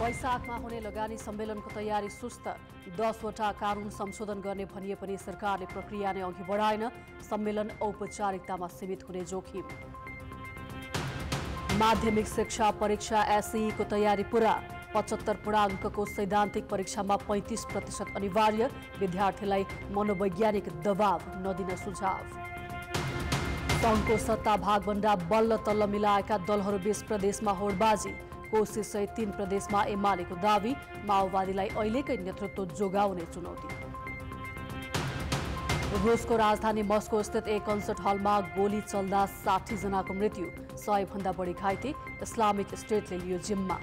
वैशाखमा हुने लगानी सम्मेलनको तयारी सुस्त दसवटा कानून संशोधन गर्ने भनिए पनि सरकारले प्रक्रिया नै अघि बढाएन सम्मेलन औपचारिकतामा सीमित हुने जोखिम माध्यमिक शिक्षा परीक्षा एसईको तयारी पूरा पचहत्तर पूर्णाङ्कको सैद्धान्तिक परीक्षामा पैँतिस प्रतिशत अनिवार्य विद्यार्थीलाई मनोवैज्ञानिक दबाव नदिन सुझाव सङ्घको सत्ता भागभन्दा बल्ल तल्ल मिलाएका दलहरूबीच प्रदेशमा होडबाजी कोशी सहित तीन प्रदेशमा एमालेको दावी माओवादीलाई अहिलेकै नेतृत्व जोगाउने चुनौती रुसको राजधानी मस्को स्थित एक कन्सर्ट हलमा गोली चल्दा साठीजनाको मृत्यु सयभन्दा बढी घाइते इस्लामिक स्टेटले लियो जिम्मा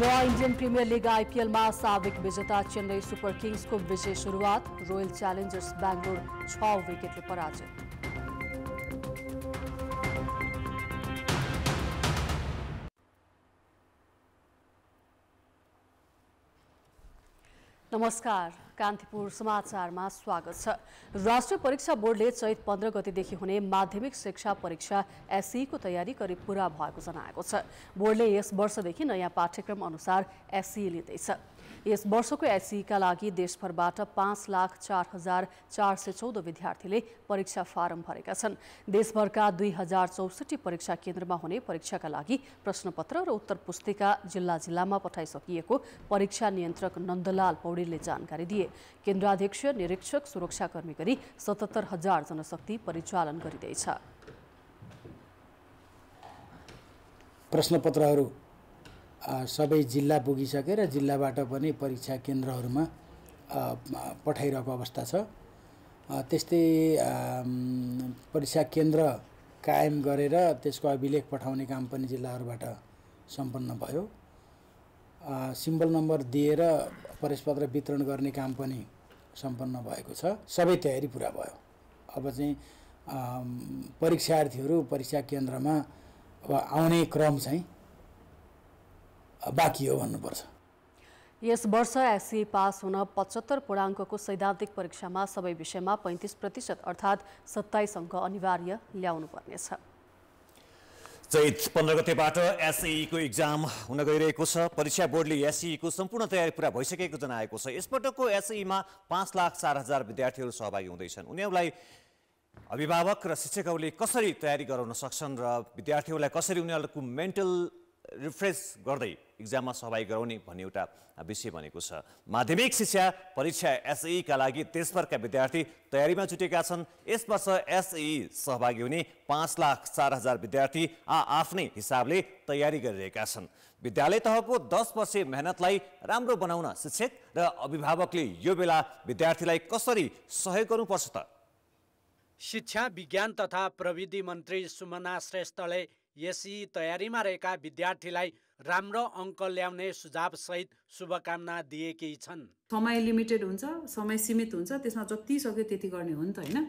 र इन्डियन प्रिमियर लिग आइपिएलमा साबिक विजेता चेन्नई सुपर किङ्सको विजय सुरुवात रोयल च्यालेन्जर्स बेङ्गलोर छ विकेटले पराजित नमस्कार कान्तिपुर समाचारमा स्वागत छ राष्ट्रिय परीक्षा बोर्डले चैत पन्ध्र गतिदेखि हुने माध्यमिक शिक्षा परीक्षा एससीको तयारी करिब पुरा भएको जनाएको छ बोर्डले यस वर्षदेखि नयाँ पाठ्यक्रम अनुसार एससी लिँदैछ यस वर्षको एससीका लागि देशभरबाट पाँच लाख चार हजार चार सय चौध विद्यार्थीले परीक्षा फारम भरेका छन् देशभरका दुई हजार चौसठी परीक्षा केन्द्रमा हुने परीक्षाका लागि प्रश्नपत्र र उत्तर पुस्तिका जिल्ला जिल्लामा पठाइसकिएको परीक्षा नियन्त्रक नन्दलाल पौडेलले जानकारी दिए केन्द्राध्यक्ष निरीक्षक सुरक्षाकर्मी गरी सतहत्तर हजार जनशक्ति परिचालन गरिँदैछ प्रश्नपत्रहरू सबै जिल्ला पुगिसकेर जिल्लाबाट पनि परीक्षा केन्द्रहरूमा पठाइरहेको अवस्था छ त्यस्तै परीक्षा केन्द्र कायम गरेर त्यसको अभिलेख पठाउने काम पनि जिल्लाहरूबाट सम्पन्न भयो सिम्बल नम्बर दिएर परसपत्र वितरण गर्ने काम पनि सम्पन्न भएको छ सबै तयारी पुरा भयो अब चाहिँ परीक्षार्थीहरू परीक्षा केन्द्रमा अब आउने क्रम चाहिँ बाँकी हो भन्नुपर्छ यस वर्ष एससी पास हुन पचहत्तर पूर्णाङ्कको सैद्धान्तिक परीक्षामा सबै विषयमा पैँतिस प्रतिशत अर्थात् सत्ताइस अङ्क अनिवार्य ल्याउनु पर्नेछ चैत पन्ध्र गतेबाट एसएईको इक्जाम हुन गइरहेको छ परीक्षा बोर्डले एसईको सम्पूर्ण तयारी पुरा भइसकेको जनाएको छ यसपटकको एसएईमा पाँच लाख चार हजार विद्यार्थीहरू सहभागी हुँदैछन् उनीहरूलाई अभिभावक र शिक्षकहरूले कसरी तयारी गराउन सक्छन् र विद्यार्थीहरूलाई कसरी उनीहरूको मेन्टल रिफ्रेस गर्दै इक्जाममा सहभागी गराउने भन्ने एउटा विषय भनेको छ माध्यमिक शिक्षा परीक्षा एसईका लागि देशभरका विद्यार्थी तयारीमा जुटेका छन् यस वर्ष एसई सहभागी हुने पाँच लाख चार हजार विद्यार्थी आ आफ्नै हिसाबले तयारी गरिरहेका छन् विद्यालय तहको दस वर्षे मेहनतलाई राम्रो बनाउन शिक्षक र अभिभावकले यो बेला विद्यार्थीलाई कसरी सहयोग गर्नुपर्छ त शिक्षा विज्ञान तथा प्रविधि मन्त्री सुमना श्रेष्ठले यसई तयारीमा रहेका विद्यार्थीलाई राम्रो अङ्क ल्याउने सुझावसहित शुभकामना दिएकी छन् समय लिमिटेड हुन्छ समय सीमित हुन्छ त्यसमा जति सक्यो त्यति गर्ने हो नि त होइन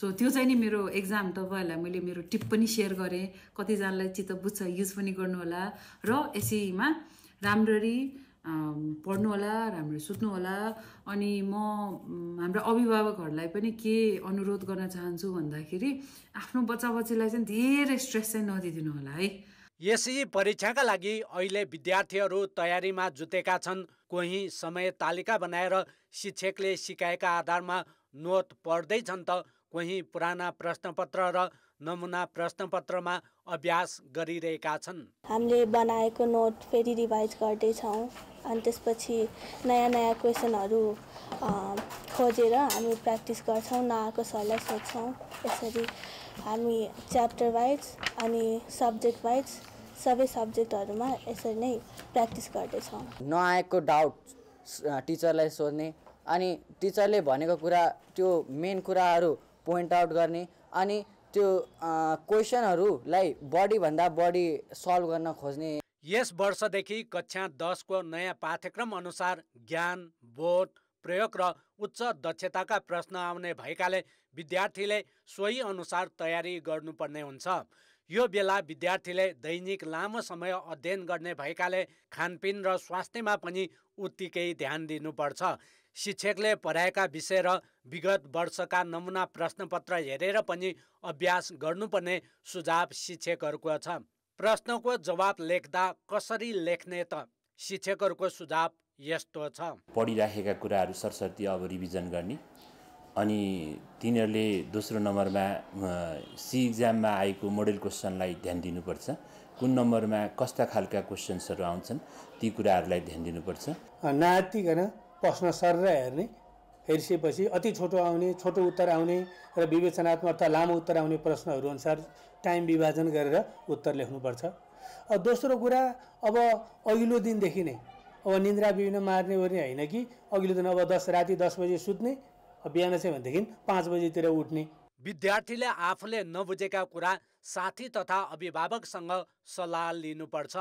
सो त्यो चाहिँ नि मेरो एक्जाम तपाईँहरूलाई मैले मेरो टिप पनि सेयर गरेँ कतिजनालाई चित्त बुझ्छ युज पनि गर्नुहोला र यसैमा राम्ररी पढ्नुहोला राम्ररी सुत्नुहोला अनि म हाम्रा अभिभावकहरूलाई पनि के अनुरोध गर्न चाहन्छु भन्दाखेरि आफ्नो बच्चा बच्चीलाई चाहिँ धेरै स्ट्रेस चाहिँ नदिदिनु होला है यसै परीक्षाका लागि अहिले विद्यार्थीहरू तयारीमा जुटेका छन् कोही समय तालिका बनाएर शिक्षकले सिकाएका आधारमा नोट पढ्दैछन् त कोही पुराना प्रश्नपत्र र नमुना प्रश्नपत्रमा अभ्यास गरिरहेका छन् हामीले बनाएको नोट फेरि रिभाइज गर्दैछौँ अनि त्यसपछि नयाँ नयाँ क्वेसनहरू खोजेर हामी प्र्याक्टिस गर्छौँ नआएको सरलाई सोध्छौँ यसरी हामी च्याप्टर वाइज अनि सब्जेक्ट वाइज सबै सब्जेक्टहरूमा यसरी नै प्र्याक्टिस गर्दैछौँ नआएको डाउट टिचरलाई सोध्ने अनि टिचरले भनेको कुरा त्यो मेन कुराहरू पोइन्ट आउट गर्ने अनि त्यो क्वेसनहरूलाई बढीभन्दा बढी सल्भ गर्न खोज्ने यस वर्षदेखि कक्षा दसको नयाँ पाठ्यक्रम अनुसार ज्ञान बोध प्रयोग र उच्च दक्षताका प्रश्न आउने भएकाले विद्यार्थीले सोही अनुसार तयारी गर्नुपर्ने हुन्छ यो बेला विद्यार्थीले दैनिक लामो समय अध्ययन गर्ने भएकाले खानपिन र स्वास्थ्यमा पनि उत्तिकै ध्यान दिनुपर्छ शिक्षकले पढाएका विषय र विगत वर्षका नमुना प्रश्नपत्र हेरेर पनि अभ्यास गर्नुपर्ने सुझाव शिक्षकहरूको छ प्रश्नको जवाब लेख्दा कसरी लेख्ने त शिक्षकहरूको सुझाव यस्तो छ पढिराखेका कुराहरू सरस्वती अब रिभिजन गर्ने अनि तिनीहरूले दोस्रो नम्बरमा सी इक्जाममा आएको मोडेल क्वेसनलाई ध्यान दिनुपर्छ कुन नम्बरमा कस्ता खालका क्वेसन्सहरू आउँछन् ती कुराहरूलाई ध्यान दिनुपर्छ नातिकन प्रश्न सरेर हेर्ने हेरिसकेपछि अति छोटो आउने छोटो उत्तर आउने र विवेचनात्मक अर्थात् लामो उत्तर आउने प्रश्नहरू अनुसार टाइम विभाजन गरेर उत्तर लेख्नुपर्छ दोस्रो कुरा अब अघिल्लो दिनदेखि नै अब निन्द्रा बिउन मार्ने हो ओर्ने होइन कि अघिल्लो दिन अब दस राति दस बजे सुत्ने बिहान चाहिँ भनेदेखि पाँच बजीतिर उठ्ने विद्यार्थीले आफूले नबुझेका कुरा साथी तथा अभिभावकसँग सल्लाह लिनुपर्छ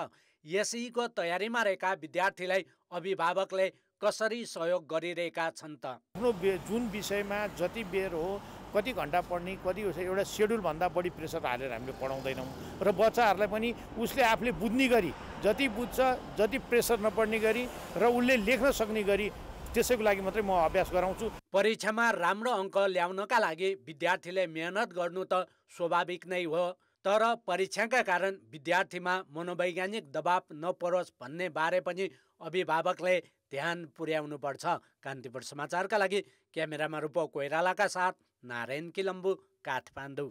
यसैको तयारीमा रहेका विद्यार्थीलाई अभिभावकले कसरी सहयोग गरिरहेका छन् त आफ्नो जुन विषयमा जति बेर हो कति घन्टा पढ्ने कति एउटा सेड्युलभन्दा बढी प्रेसर हालेर हामीले पढाउँदैनौँ र बच्चाहरूलाई पनि उसले आफूले बुझ्ने गरी जति बुझ्छ जति प्रेसर नपढ्ने गरी र उसले लेख्न सक्ने गरी त्यसैको लागि मात्रै म अभ्यास गराउँछु परीक्षामा राम्रो अङ्क ल्याउनका लागि विद्यार्थीले मेहनत गर्नु त स्वाभाविक नै हो तर परीक्षाका कारण विद्यार्थीमा मनोवैज्ञानिक दबाव नपरोस् भन्ने बारे पनि अभिभावकले ध्यान पुर्याउनु पर्छ कान्तिपुर समाचारका लागि क्यामेरामा रूप कोइरालाका साथ नारायण किलम्बु काठमाडौँ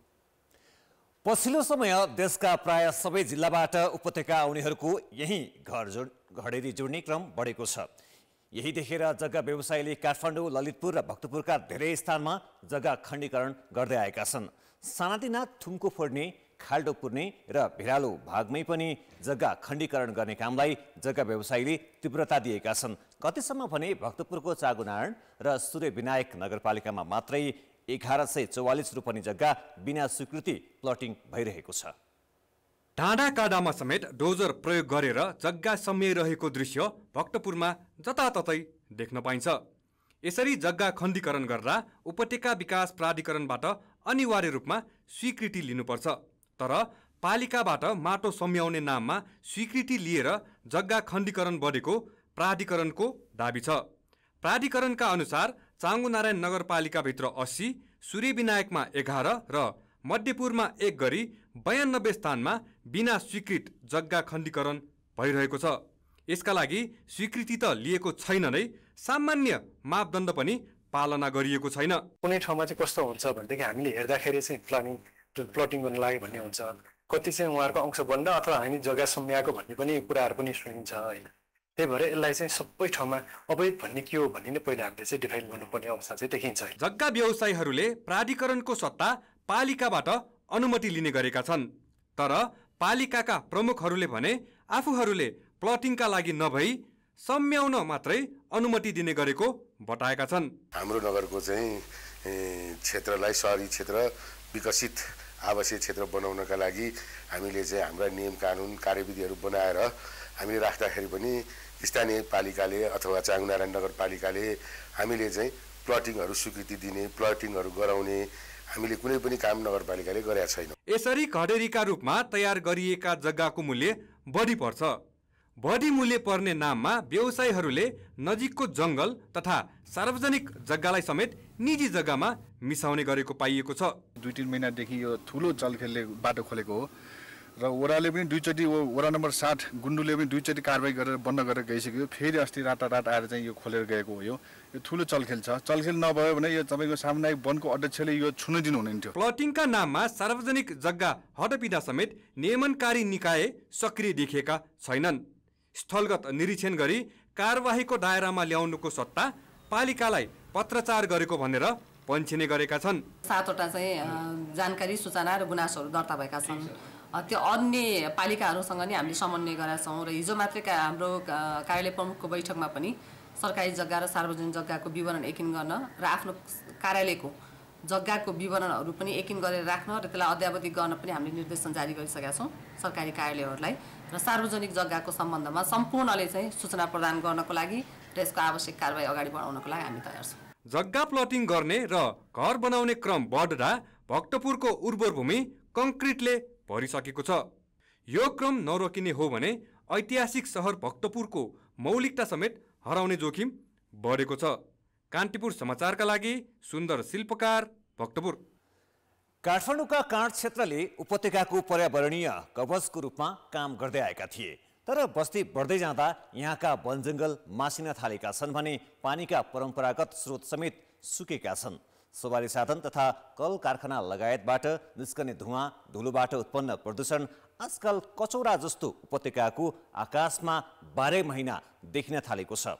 पछिल्लो समय देशका प्राय सबै जिल्लाबाट उपत्यका आउनेहरूको यही घर जोड घडेरी जोड्ने क्रम बढेको छ यही देखेर जग्गा व्यवसायीले काठमाडौँ ललितपुर र भक्तपुरका धेरै स्थानमा जग्गा खण्डीकरण गर्दै आएका छन् सानातिना थुम्को फोड्ने खाल्डो पुर्ने र भिरालो भागमै पनि जग्गा खण्डीकरण गर्ने कामलाई जग्गा व्यवसायीले तीव्रता दिएका छन् कतिसम्म भने भक्तपुरको चागुनारायण र सूर्यविनायक नगरपालिकामा मात्रै एघार सय चौवालिस रोपनी जग्गा बिना स्वीकृति प्लटिङ भइरहेको छ डाँडा काँडामा समेत डोजर प्रयोग गरेर जग्गा सम्याइरहेको दृश्य भक्तपुरमा जताततै देख्न पाइन्छ यसरी जग्गा खण्डीकरण गर्दा उपत्यका विकास प्राधिकरणबाट अनिवार्य रूपमा स्वीकृति लिनुपर्छ तर पालिकाबाट माटो सम्याउने नाममा स्वीकृति लिएर जग्गा खण्डीकरण बढेको प्राधिकरणको दावी छ प्राधिकरणका अनुसार चाङ्गुनारायण नगरपालिकाभित्र अस्सी सूर्यविनायकमा एघार र मध्यपुरमा एक गरी बयानब्बे स्थानमा बिना स्वीकृत जग्गा खण्डीकरण भइरहेको छ यसका लागि स्वीकृति त लिएको छैन नै सामान्य मापदण्ड पनि पालना गरिएको छैन कुनै ठाउँमा चाहिँ कस्तो हुन्छ भनेदेखि हामीले हेर्दाखेरि चाहिँ प्लानिङ प्लटिङ गर्न लाग्यो भन्ने हुन्छ कति चाहिँ उहाँहरूको अंश बन्द अथवा हामी जग्गा सम्याएको भन्ने पनि कुराहरू पनि सुनिन्छ होइन त्यही भएर यसलाई चाहिँ सबै ठाउँमा अवैध भन्ने के हो भन्ने नै पहिला हामीले चाहिँ डिफाइन गर्नुपर्ने अवस्था चाहिँ देखिन्छ जग्गा व्यवसायीहरूले प्राधिकरणको सत्ता पालिकाबाट अनुमति लिने गरेका छन् तर पालिकाका प्रमुखहरूले भने आफूहरूले प्लटिङका लागि नभई सम्याउन मात्रै अनुमति दिने गरेको बताएका छन् हाम्रो नगरको चाहिँ क्षेत्रलाई सहरी क्षेत्र विकसित आवासीय क्षेत्र बनाउनका लागि हामीले चाहिँ हाम्रा नियम कानुन कार्यविधिहरू बनाएर हामीले राख्दाखेरि पनि स्थानीय पालिकाले अथवा चाङनारायण नगरपालिकाले हामीले चाहिँ प्लटिङहरू स्वीकृति दिने प्लटिङहरू गराउने हामीले कुनै पनि काम नगरपालिकाले गरेका छैनौँ यसरी खडेरीका रूपमा तयार गरिएका जग्गाको मूल्य बढी पर्छ बढी मूल्य पर्ने नाममा व्यवसायीहरूले नजिकको जङ्गल तथा सार्वजनिक जग्गालाई समेत निजी जग्गामा मिसाउने गरेको पाइएको छ दुई तिन महिनादेखि यो ठुलो जलखेलले बाटो खोलेको हो र वडाले पनि दुईचोटि वडा नम्बर सात गुन्डुले पनि दुईचोटि कारवाही गरेर बन्द गरेर गइसक्यो फेरि अस्ति रातारात आएर चाहिँ यो खोलेर गएको हो यो यो ठुलो चलखेल छ चलखेल नभयो भने यो तपाईँको सामुदायिक वनको अध्यक्षले यो छुन दिनु हुनुहुन्थ्यो प्लटिङका नाममा सार्वजनिक जग्गा हटपिँदा समेत नियमनकारी निकाय सक्रिय देखिएका छैनन् स्थलगत निरीक्षण गरी कारवाहीको दायरामा ल्याउनुको सत्ता पालिकालाई पत्रचार गरेको भनेर पन्छिने गरेका छन् सातवटा चाहिँ जानकारी सूचना र गुनासोहरू दर्ता भएका छन् त्यो अन्य पालिकाहरूसँग नि हामीले समन्वय गरेका छौँ र हिजो मात्रै हाम्रो कार्यालय प्रमुखको बैठकमा पनि सरकारी जग्गा र सार्वजनिक जग्गाको विवरण एकिन गर्न र आफ्नो कार्यालयको जग्गाको विवरणहरू पनि एकिन गरेर राख्न र त्यसलाई अध्यावधिक गर्न पनि हामीले निर्देशन जारी गरिसकेका छौँ सरकारी कार्यालयहरूलाई र सार्वजनिक जग्गाको सम्बन्धमा सम्पूर्णले चाहिँ सूचना प्रदान गर्नको लागि र यसको आवश्यक कारवाही अगाडि बढाउनको लागि हामी तयार छौँ जग्गा प्लटिङ गर्ने र घर बनाउने क्रम बढ्दा भक्तपुरको उर्वर भूमि कङ्क्रिटले भरिसकेको छ यो क्रम नरोकिने हो भने ऐतिहासिक सहर भक्तपुरको मौलिकता समेत हराउने जोखिम बढेको छ कान्तिपुर समाचारका लागि सुन्दर शिल्पकार भक्तपुर काठमाडौँका काँड क्षेत्रले उपत्यकाको पर्यावरणीय कवचको रूपमा काम गर्दै आएका थिए तर बस्ती बढ्दै जाँदा यहाँका वनजङ्गल मासिन थालेका छन् भने पानीका परम्परागत स्रोत समेत सुकेका छन् सवारी साधन तथा कल कारखाना लगायतबाट निस्कने धुवा धुलोबाट उत्पन्न प्रदूषण आजकल कचौरा जस्तो उपत्यकाको आकाशमा बाह्रै महिना देखिन थालेको छ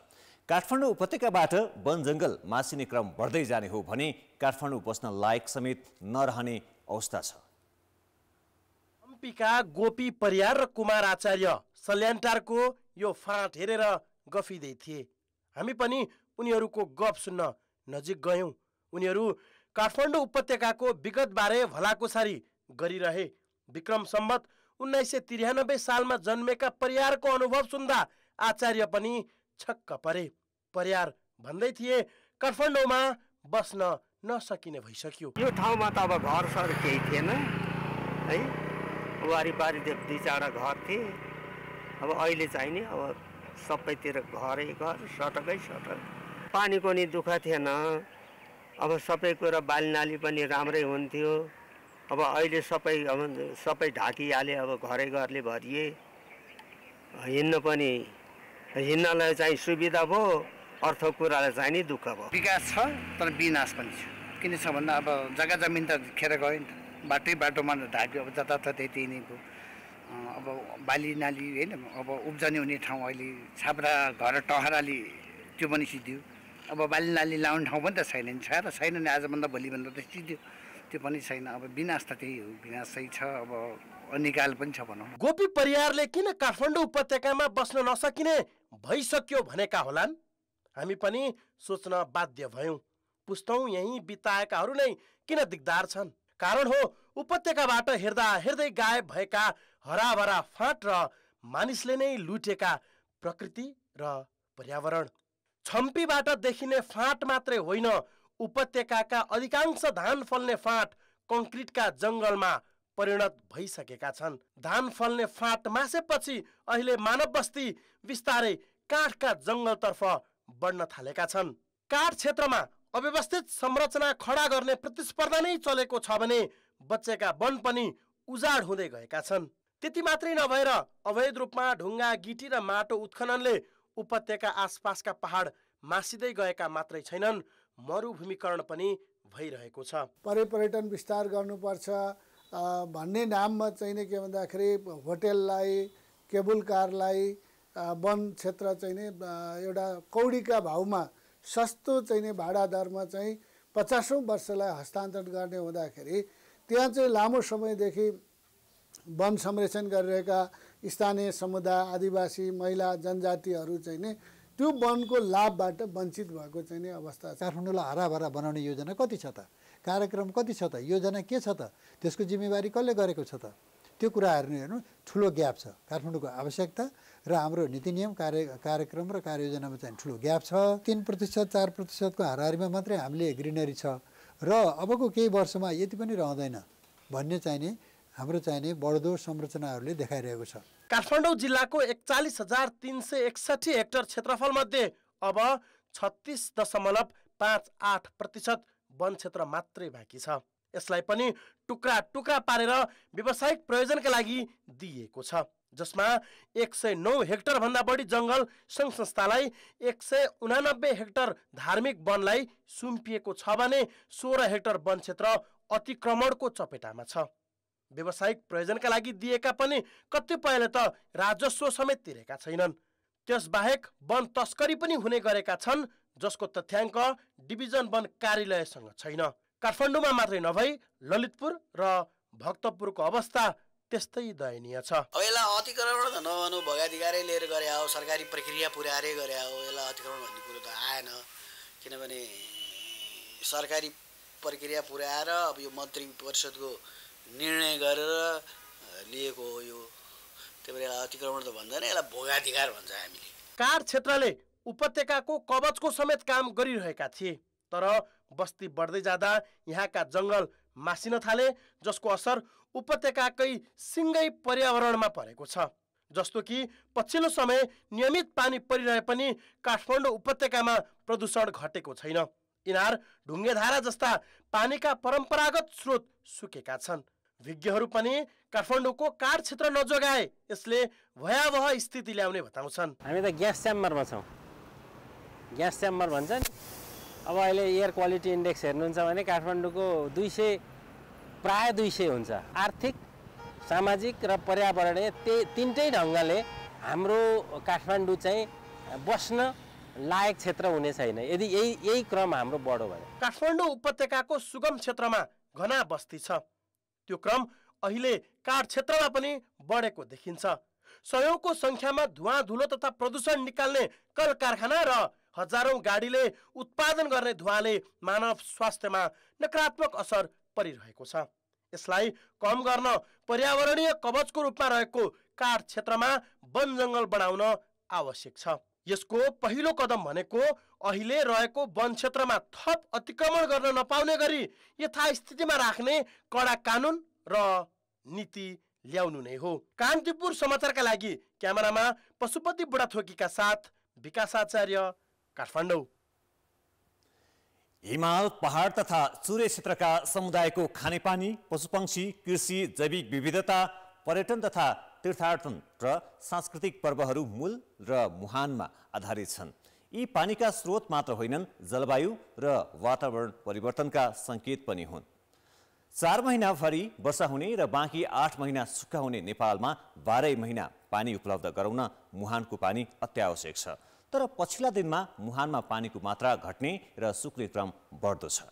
काठमाडौँ उपत्यकाबाट वन जङ्गल मासिने क्रम बढ्दै जाने हो भने काठमाडौँ बस्न लायक समेत नरहने अवस्था छ हम्पीका गोपी परियार र कुमार आचार्य सल्यानटारको यो फाँट हेरेर गफिँदै थिए हामी पनि उनीहरूको गफ सुन्न नजिक गयौँ उनीहरू काठमाडौँ उपत्यकाको विगतबारे भलाकुसारी गरिरहे विक्रम सम्बत उन्नाइस सय त्रियानब्बे सालमा जन्मेका परियारको अनुभव सुन्दा आचार्य पनि छक्क परे परियार भन्दै थिए काठमाडौँमा बस्न नसकिने भइसक्यो यो ठाउँमा त अब घर सर केही थिएन है वारिपारी दुई चारवटा घर थिए अब अहिले चाहिँ नि अब सबैतिर घरै घर सटकै सटक पानीको नि दुःख थिएन अब सबै कुरा बाली नाली पनि राम्रै हुन्थ्यो अब अहिले सबै अब सबै ढाकिहाले अब घरै घरले भरिए हिँड्न पनि हिँड्नलाई चाहिँ सुविधा भयो अर्थ कुरालाई चाहिँ नि दुःख भयो विकास छ तर विनाश पनि छ किन छ भन्दा अब जग्गा जमिन त खेर गयो नि त बाटै बाटोमा ढाक्यो अब जताततै त्यही नै अब बाली नाली होइन अब उब्जनी हुने ठाउँ अहिले छाप्रा घर टहराले त्यो पनि सिद्धियो अब बाली लाली लाउने ठाउँ पनि त छैन नि छ र छैन नि आजभन्दा भोलिभन्दा त सिद्धियो त्यो पनि छैन अब विनाश त त्यही हो विनाशै छ अब अनिकाल पनि छ भनौँ गोपी परिवारले किन काठमाडौँ उपत्यकामा बस्न नसकिने भइसक्यो भनेका होलान् हामी पनि सोच्न बाध्य भयौँ पुस्तौँ यहीँ बिताएकाहरू नै किन दिगदार छन् कारण हो उपत्यकाबाट हेर्दा हेर्दै गायब भएका हराभरा फाँट र मानिसले नै लुटेका प्रकृति र पर्यावरण छम्पीबाट देखिने फाँट मात्रै होइन उपत्यकाका अधिकांश धान फल्ने फाँट कङ्क्रिटका जङ्गलमा परिणत भइसकेका छन् धान फल्ने फाँट मासेपछि अहिले मानव बस्ती बिस्तारै काठका जङ्गलतर्फ बढ्न थालेका छन् काठ क्षेत्रमा अव्यवस्थित संरचना खडा गर्ने प्रतिस्पर्धा नै चलेको छ भने बच्चेका वन पनि उजाड हुँदै गएका छन् त्यति मात्रै नभएर अवैध रूपमा ढुङ्गा गिटी र माटो उत्खननले उपत्यका आसपासका पहाड मासिँदै गएका मात्रै छैनन् मरुभूमिकरण पनि भइरहेको छ पर्यटन विस्तार गर्नुपर्छ भन्ने नाममा चाहिँ के भन्दाखेरि होटेललाई केबुल कारलाई वन क्षेत्र चाहिँ नै एउटा कौडीका भाउमा सस्तो चाहिँ भाडा दरमा चाहिँ पचासौँ वर्षलाई हस्तान्तरण गर्ने हुँदाखेरि त्यहाँ चाहिँ लामो समयदेखि वन संरक्षण गरिरहेका स्थानीय समुदाय आदिवासी महिला जनजातिहरू चाहिँ नि त्यो वनको लाभबाट वञ्चित भएको चाहिँ नि अवस्था काठमाडौँलाई हराभरा बनाउने योजना कति छ त कार्यक्रम कति छ त योजना के छ त त्यसको जिम्मेवारी कसले गरेको छ त त्यो कुराहरू हेर्नु ठुलो ग्याप छ काठमाडौँको आवश्यकता र हाम्रो नीति नियम कार्य कार्यक्रम र कार्ययोजनामा चाहिँ ठुलो ग्याप छ तिन प्रतिशत चार प्रतिशतको हाराहारीमा मात्रै हामीले ग्रिनरी छ र अबको केही वर्षमा यति पनि रहँदैन भन्ने चाहिँ नि हाम्रो नि बढ्दो संरचनाहरूले देखाइरहेको छ काठमाडौँ जिल्लाको एकचालिस हजार तिन सय एकसठी हेक्टर क्षेत्रफलमध्ये अब छत्तिस दशमलव पाँच आठ प्रतिशत वन क्षेत्र मात्रै बाँकी छ यसलाई पनि टुक्रा टुक्रा पारेर व्यावसायिक प्रयोजनका लागि दिइएको छ जसमा एक सय नौ हेक्टरभन्दा बढी जङ्गल सङ्घ संस्थालाई एक सय उनानब्बे हेक्टर धार्मिक वनलाई सुम्पिएको छ भने सोह्र हेक्टर वन क्षेत्र अतिक्रमणको चपेटामा छ व्यावसायिक प्रयोजनका लागि दिएका पनि कतिपयले त राजस्व समेत तिरेका छैनन् त्यसबाहेक वन तस्करी पनि हुने गरेका छन् जसको तथ्याङ्क डिभिजन वन कार्यालयसँग छैन काठमाडौँमा मात्रै नभई ललितपुर र भक्तपुरको अवस्था त्यस्तै दयनीय छ अब यसलाई अतिक्रमण त नभनु भगाधिकारै लिएर गरे हो सरकारी प्रक्रिया पुर्याएरै गरे हो यसलाई अतिक्रमण भन्ने कुरो त आएन किनभने सरकारी प्रक्रिया पुर्याएर अब यो मन्त्री परिषदको निर्णय गरेर लिएको हो यो त्यही भएर यसलाई अतिक्रमण त भन्दैन यसलाई भोगाधिकार भन्छ हामीले कार क्षेत्रले उपत्यकाको कवचको समेत काम गरिरहेका थिए तर बस्ती बढ्दै जाँदा यहाँका जङ्गल मासिन थाले जसको असर उपत्यकाकै सिँगै पर्यावरणमा परेको छ जस्तो कि पछिल्लो समय नियमित पानी परिरहे पनि काठमाडौँ उपत्यकामा प्रदूषण घटेको छैन ढुङ्गे ढुङ्गेधारा जस्ता पानीका परम्परागत स्रोत सुकेका छन् विज्ञहरू पनि काठमाडौँको कार क्षेत्र नजोगाए यसले भयावह स्थिति ल्याउने बताउँछन् हामी त ग्यास च्याम्बरमा छौँ ग्यास च्याम्बर भन्छ नि अब अहिले एयर क्वालिटी इन्डेक्स हेर्नुहुन्छ भने काठमाडौँको दुई सय प्राय दुई सय हुन्छ आर्थिक सामाजिक र पर्यावरणीय त्यही तिनटै ढङ्गले हाम्रो काठमाडौँ चाहिँ बस्न लायक क्षेत्र हुने छैन यदि यही यही क्रम हाम्रो बढो भने काठमाडौँ उपत्यकाको सुगम क्षेत्रमा घना बस्ती छ त्यो क्रम अहिले कार क्षेत्रमा पनि बढेको देखिन्छ सयौंको सङ्ख्यामा धुवा धुलो तथा प्रदूषण निकाल्ने कल कारखाना र हजारौं गाडीले उत्पादन गर्ने धुवाले मानव स्वास्थ्यमा नकारात्मक असर परिरहेको छ यसलाई कम गर्न पर्यावरणीय कवचको रूपमा रहेको काठ क्षेत्रमा वन जङ्गल बढाउन आवश्यक छ यसको पहिलो कदम भनेको अहिले रहेको वन क्षेत्रमा थप अतिक्रमण गर्न नपाउने गरी यथास्थितिमा राख्ने कडा कानुन र नीति ल्याउनु नै हो कान्तिपुर समाचारका लागि क्यामेरामा पशुपति बुढाथोकीका साथ विकास आचार्य काठमाडौँ हिमाल पहाड तथा चुरे क्षेत्रका समुदायको खानेपानी पशुपक्षी कृषि जैविक विविधता पर्यटन तथा तीर्थाटन र सांस्कृतिक पर्वहरू मूल र मुहानमा आधारित छन् यी पानीका स्रोत मात्र होइनन् जलवायु र वातावरण परिवर्तनका सङ्केत पनि हुन् चार महिनाभरि वर्षा हुने र बाँकी आठ महिना सुक्खा हुने नेपालमा बाह्रै महिना पानी उपलब्ध गराउन मुहानको पानी अत्यावश्यक छ तर पछिल्ला दिनमा मुहानमा पानीको मात्रा घट्ने र सुक्ने क्रम बढ्दो छ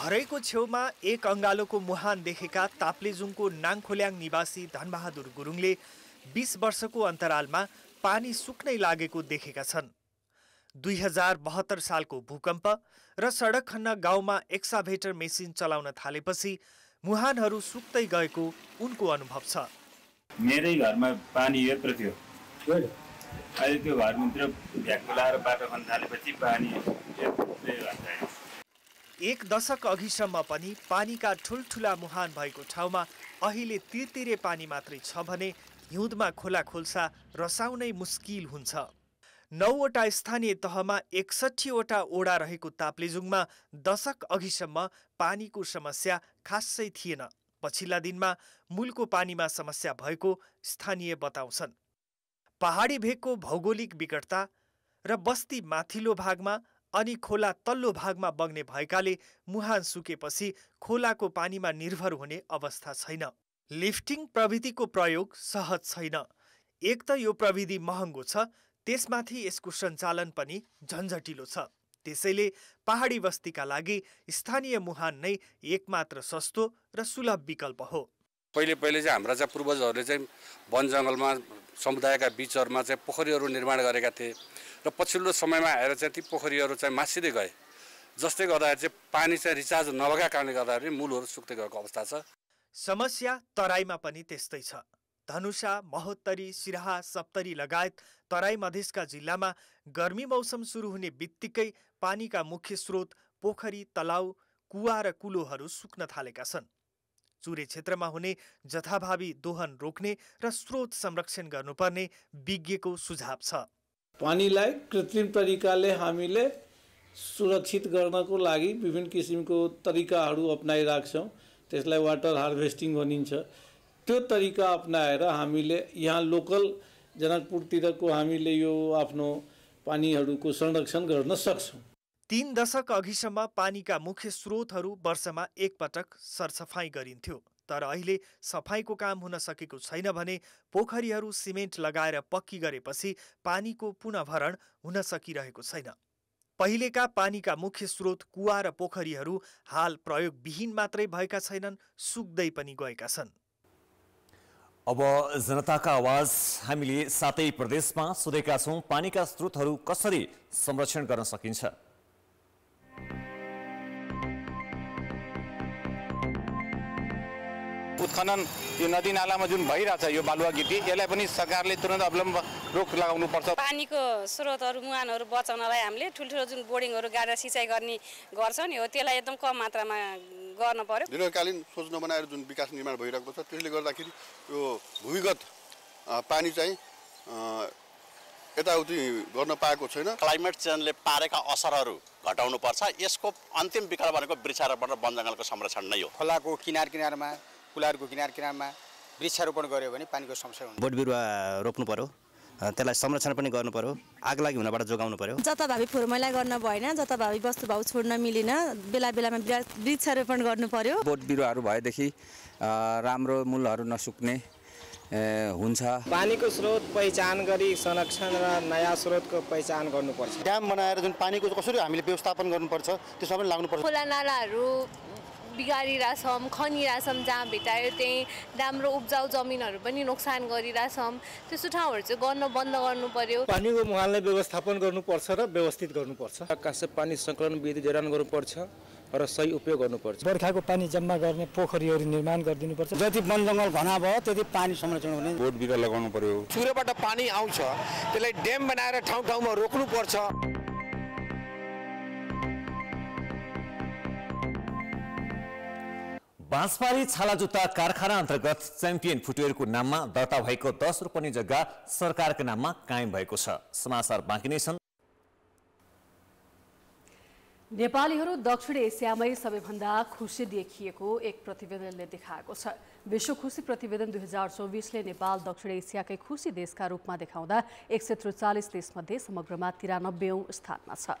घरैको छेउमा एक अङ्गालोको मुहान देखेका ताप्लेजुङको नाङखोल्याङ निवासी धनबहादुर गुरुङले बिस वर्षको अन्तरालमा पानी सुक्नै लागेको देखेका छन् दुई हजार बहत्तर सालको भूकम्प र सडक खन्न गाउँमा एक्साभेटर मेसिन चलाउन थालेपछि मुहानहरू सुक्दै गएको उनको अनुभव छ मेरै घरमा पानी यत्रो थियो अहिले त्यो घरभित्र भ्याएको लाएर बाटो खन्न थालेपछि पानी एक दशक अघिसम्म पनि पानीका ठुल्ठुला मुहान भएको ठाउँमा अहिले तिरतिरे पानी मात्रै छ भने हिउँदमा खोला खोल्सा रसाउनै मुस्किल हुन्छ नौवटा स्थानीय तहमा एकसठीवटा ओडा रहेको ताप्लेजुङमा दशक अघिसम्म पानीको समस्या खासै थिएन पछिल्ला दिनमा मूलको पानीमा समस्या भएको स्थानीय बताउँछन् पहाडी भेगको भौगोलिक विकटता र बस्ती माथिल्लो भागमा अनि खोला तल्लो भागमा बग्ने भएकाले मुहान सुकेपछि खोलाको पानीमा निर्भर हुने अवस्था छैन लिफ्टिङ प्रविधिको प्रयोग सहज छैन एक त यो प्रविधि महँगो छ त्यसमाथि यसको सञ्चालन पनि झन्झटिलो छ त्यसैले पहाडी बस्तीका लागि स्थानीय मुहान नै एकमात्र सस्तो र सुलभ विकल्प हो पहिले पहिले चाहिँ हाम्रा चाहिँ पूर्वजहरूले चाहिँ वन जङ्गलमा समुदायका बिचहरूमा चाहिँ पोखरीहरू निर्माण गरेका थिए र पछिल्लो समयमा आएर चाहिँ ती पोखरीहरू चाहिँ मासिँदै गए जसले गर्दाखेरि चाहिँ पानी चाहिँ रिचार्ज नभएका कारणले गर्दाखेरि मूलहरू सुक्दै गएको अवस्था छ समस्या तराईमा पनि त्यस्तै छ धनुषा महोत्तरी सिराहा सप्तरी लगायत तराई मधेसका जिल्लामा गर्मी मौसम सुरु हुने बित्तिकै पानीका मुख्य स्रोत पोखरी तलाउ कुवा र कुलोहरू सुक्न थालेका छन् चुरे क्षेत्रमा हुने जथाभावी दोहन रोक्ने र स्रोत संरक्षण गर्नुपर्ने विज्ञको सुझाव छ पानीलाई कृत्रिम तरिकाले हामीले सुरक्षित गर्नको लागि विभिन्न किसिमको तरिकाहरू अप्नाइरहेको छौँ त्यसलाई वाटर हार्भेस्टिङ भनिन्छ त्यो तरिका अप्नाएर हामीले यहाँ लोकल जनकपुरतिरको हामीले यो आफ्नो पानीहरूको संरक्षण गर्न सक्छौँ तीन दशक अघिसम्म पानीका मुख्य स्रोतहरू वर्षमा एकपटक सरसफाइ गरिन्थ्यो तर अहिले सफाईको काम हुन सकेको छैन भने पोखरीहरू सिमेन्ट लगाएर पक्की गरेपछि पानीको पुनभरण हुन सकिरहेको छैन पहिलेका पानीका मुख्य स्रोत कुवा र पोखरीहरू हाल प्रयोगविहीन मात्रै भएका छैनन् सुक्दै पनि गएका छन् अब जनताका आवाज हामीले सातै प्रदेशमा सोधेका छौँ पानीका स्रोतहरू कसरी संरक्षण गर्न सकिन्छ उत्खनन यो नदी नालामा जुन भइरहेछ यो बालुवा गिटी यसलाई पनि सरकारले तुरन्त अवलम्ब रोक लगाउनु पर्छ पानीको स्रोतहरू मुहानहरू बचाउनलाई हामीले ठुल्ठुलो जुन बोर्डिङहरू गाडेर सिँचाइ गर्ने गर्छ नि हो त्यसलाई एकदम कम मात्रामा गर्नु पर्यो दीर्घकालीन सोच नबनाएर जुन विकास निर्माण भइरहेको छ त्यसले गर्दाखेरि यो भूमिगत पानी चाहिँ यताउति गर्न पाएको छैन क्लाइमेट चेन्जले पारेका असरहरू घटाउनुपर्छ यसको अन्तिम विकल्प भनेको वृक्षारोपण र वन जङ्गलको संरक्षण नै हो खोलाको किनार किनारमा कुलाहरूको किनार किनारमा वृक्षारोपण गऱ्यो भने पानीको समस्या हुन्छ बोट बिरुवा रोप्नु पर्यो त्यसलाई संरक्षण पनि गर्नु पर्यो आग लागि हुनबाट जोगाउनु पर्यो जताभावी फोरमैला गर्न भएन जताभावी वस्तुभाव छोड्न मिलेन बेला बेलामा वृक्षारोपण गर्नु पर्यो बोट बिरुवाहरू भएदेखि राम्रो मूलहरू नसुक्ने हुन्छ पानीको स्रोत पहिचान गरी संरक्षण र नयाँ स्रोतको पहिचान गर्नुपर्छ ड्याम बनाएर जुन पानीको कसरी हामीले व्यवस्थापन गर्नुपर्छ त्यो सबै लाग्नुपर्छ खोला नालाहरू बिगारिरहेछौँ खनिरहेछौँ जहाँ भेटायो त्यहीँ राम्रो उब्जाउ जमिनहरू पनि नोक्सान गरिरहेछौँ त्यस्तो ठाउँहरू चाहिँ गर्न बन्द गर्नु पर्यो पानीको मुहानलाई व्यवस्थापन गर्नुपर्छ र व्यवस्थित गर्नुपर्छ आकाश पानी सङ्कलन विधि जडान गर्नुपर्छ र सही उपयोग गर्नुपर्छ बर्खाको पानी जम्मा गर्ने पोखरीहरू निर्माण गरिदिनुपर्छ जति वन जङ्गल घना भयो त्यति पानी संरक्षण हुने बोट बिरुवा लगाउनु पर्यो चुरोबाट पानी आउँछ त्यसलाई ड्याम बनाएर ठाउँ ठाउँमा रोक्नुपर्छ बाँसबारी छाला जुत्ता कारखाना अन्तर्गत च्याम्पियन फुटवेयरको नाममा दर्ता भएको दस रोपनी जग्गा सरकारको नाममा कायम भएको छ समाचार बाँकी नै छन् नेपालीहरू दक्षिण एसियामै सबैभन्दा खुसी देखिएको एक प्रतिवेदनले देखाएको छ विश्व खुसी प्रतिवेदन दुई हजार चौबिसले नेपाल दक्षिण एसियाकै खुसी देशका रूपमा देखाउँदा एक सय त्रिचालिस देशमध्ये समग्रमा तिरानब्बे स्थानमा छ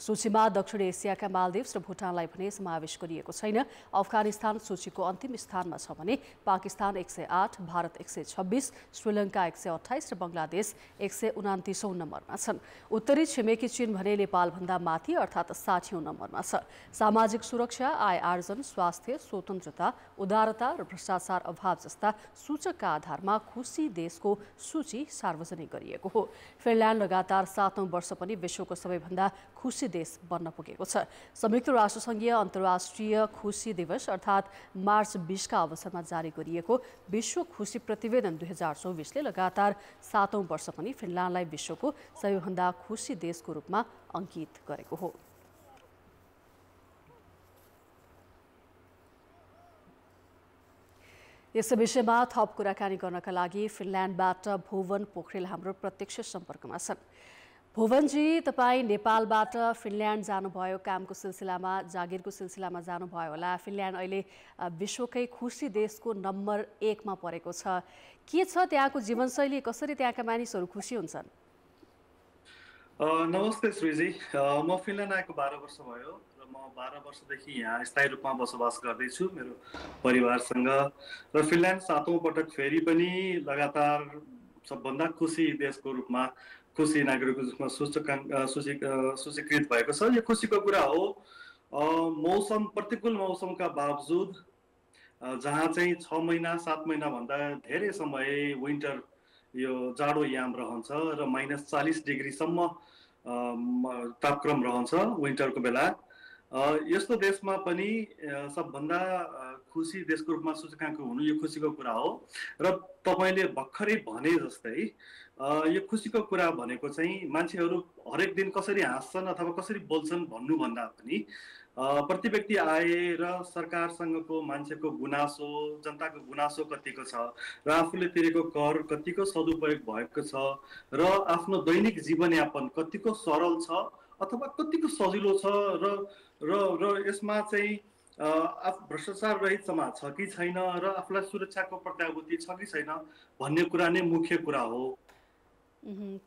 सूचीमा दक्षिण एसियाका मालदिव्स र भुटानलाई भने समावेश गरिएको छैन अफगानिस्तान सूचीको अन्तिम स्थानमा छ भने पाकिस्तान एक सय आठ भारत एक सय छब्बिस श्रीलङ्का एक सय अठाइस र बङ्गलादेश एक सय उनातिसौँ नम्बरमा छन् उत्तरी छिमेकी चीन भने नेपालभन्दा माथि अर्थात् साठीौँ नम्बरमा छ सामाजिक सुरक्षा आय आर्जन स्वास्थ्य स्वतन्त्रता उदारता र भ्रष्टाचार अभाव जस्ता सूचकका आधारमा खुसी देशको सूची सार्वजनिक गरिएको हो फिनल्यान्ड लगातार सातौँ वर्ष पनि विश्वको सबैभन्दा खुसी देश बन्न पुगेको छ संयुक्त राष्ट्रसङ्घीय अन्तर्राष्ट्रिय खुसी दिवस अर्थात् मार्च बिसका अवसरमा जारी गरिएको विश्व खुसी प्रतिवेदन दुई हजार चौबिसले लगातार सातौँ वर्ष पनि फिनल्यान्डलाई विश्वको सबैभन्दा खुसी देशको रूपमा अङ्कित गरेको हो यस विषयमा थप कुराकानी गर्नका लागि फिनल्यान्डबाट भुवन पोखरेल हाम्रो प्रत्यक्ष सम्पर्कमा छन् भुवनजी तपाईँ नेपालबाट फिनल्यान्ड जानुभयो कामको सिलसिलामा जागिरको सिलसिलामा जानुभयो होला फिनल्यान्ड अहिले विश्वकै खुसी देशको नम्बर एकमा परेको छ के छ त्यहाँको जीवनशैली कसरी त्यहाँका मानिसहरू खुसी हुन्छन् नमस्ते श्रीजी म फिनल्यान्ड आएको बाह्र वर्ष भयो र म बाह्र वर्षदेखि यहाँ स्थायी रूपमा बसोबास गर्दैछु मेरो परिवारसँग र फिनल्यान्ड सातौँ पटक फेरि पनि लगातार सबभन्दा खुसी देशको रूपमा कोशी नागरिकको रूपमा सूचकाङ्क सूचीकृत भएको छ यो खुसीको कुरा हो मौसम प्रतिकूल मौसमका बावजुद जहाँ चाहिँ छ महिना सात महिनाभन्दा धेरै समय विन्टर यो जाडो याम रहन्छ र माइनस चालिस डिग्रीसम्म तापक्रम रहन्छ विन्टरको बेला यस्तो देशमा पनि सबभन्दा खुसी देशको रूपमा सूचकाङ्क हुनु यो खुसीको कुरा हो र तपाईँले भर्खरै भने जस्तै यो खुसीको कुरा भनेको चाहिँ मान्छेहरू हरेक दिन कसरी हाँस्छन् अथवा कसरी बोल्छन् भन्नुभन्दा पनि प्रति व्यक्ति आएर सरकारसँगको मान्छेको गुनासो जनताको गुनासो कतिको छ र आफूले तिरेको कर कतिको सदुपयोग भएको छ र आफ्नो दैनिक जीवनयापन कतिको सरल छ अथवा कतिको सजिलो छ र र यसमा चाहिँ भ्रष्टाचार रहित समाज छ कि छैन र आफूलाई सुरक्षाको प्रत्याभूति छ कि छैन भन्ने कुरा नै मुख्य कुरा हो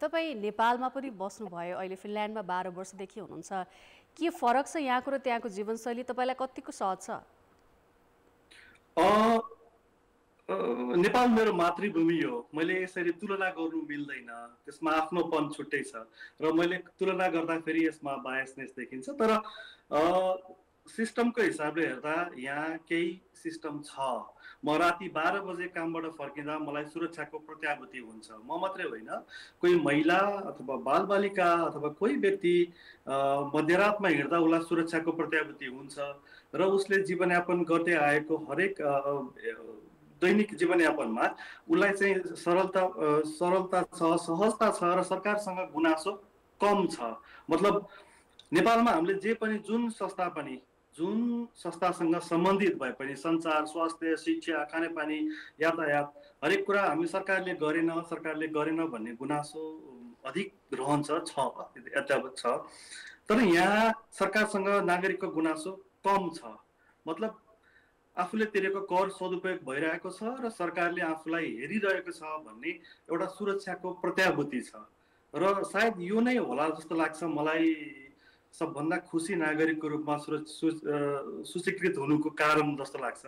तपाईँ नेपालमा पनि बस्नुभयो अहिले फिनल्यान्डमा बाह्र वर्षदेखि हुनुहुन्छ के फरक छ यहाँको र त्यहाँको जीवनशैली तपाईँलाई कतिको सहज छ नेपाल मेरो मातृभूमि हो मैले यसरी तुलना गर्नु मिल्दैन त्यसमा आफ्नोपन छुट्टै छ र मैले तुलना गर्दाखेरि यसमा बायसनेस देखिन्छ तर सिस्टमको हिसाबले हेर्दा यहाँ केही सिस्टम छ म राति बाह्र बजे कामबाट फर्किँदा मलाई सुरक्षाको प्रत्याभूति हुन्छ म मात्रै होइन कोही महिला अथवा बालबालिका अथवा कोही व्यक्ति मध्यरातमा हिँड्दा उसलाई सुरक्षाको प्रत्याभूति हुन्छ र उसले जीवनयापन गर्दै आएको हरेक दैनिक जीवनयापनमा उसलाई चाहिँ सरलता सरलता छ सहजता छ र सरकारसँग गुनासो कम छ मतलब नेपालमा हामीले जे पनि जुन संस्था पनि जुन संस्थासँग सम्बन्धित भए पनि सञ्चार स्वास्थ्य शिक्षा खानेपानी यातायात हरेक कुरा हामी सरकारले गरेन सरकारले गरेन भन्ने गुनासो अधिक रहन्छ छ यथावत छ तर यहाँ सरकारसँग नागरिकको गुनासो कम छ मतलब आफूले तिरेको कर सदुपयोग भइरहेको छ र सरकारले आफूलाई हेरिरहेको छ भन्ने एउटा सुरक्षाको प्रत्याभूति छ र सायद यो नै होला जस्तो लाग्छ मलाई सबभन्दा खुसी नागरिकको रूपमा सूचीकृत हुनुको कारण जस्तो लाग्छ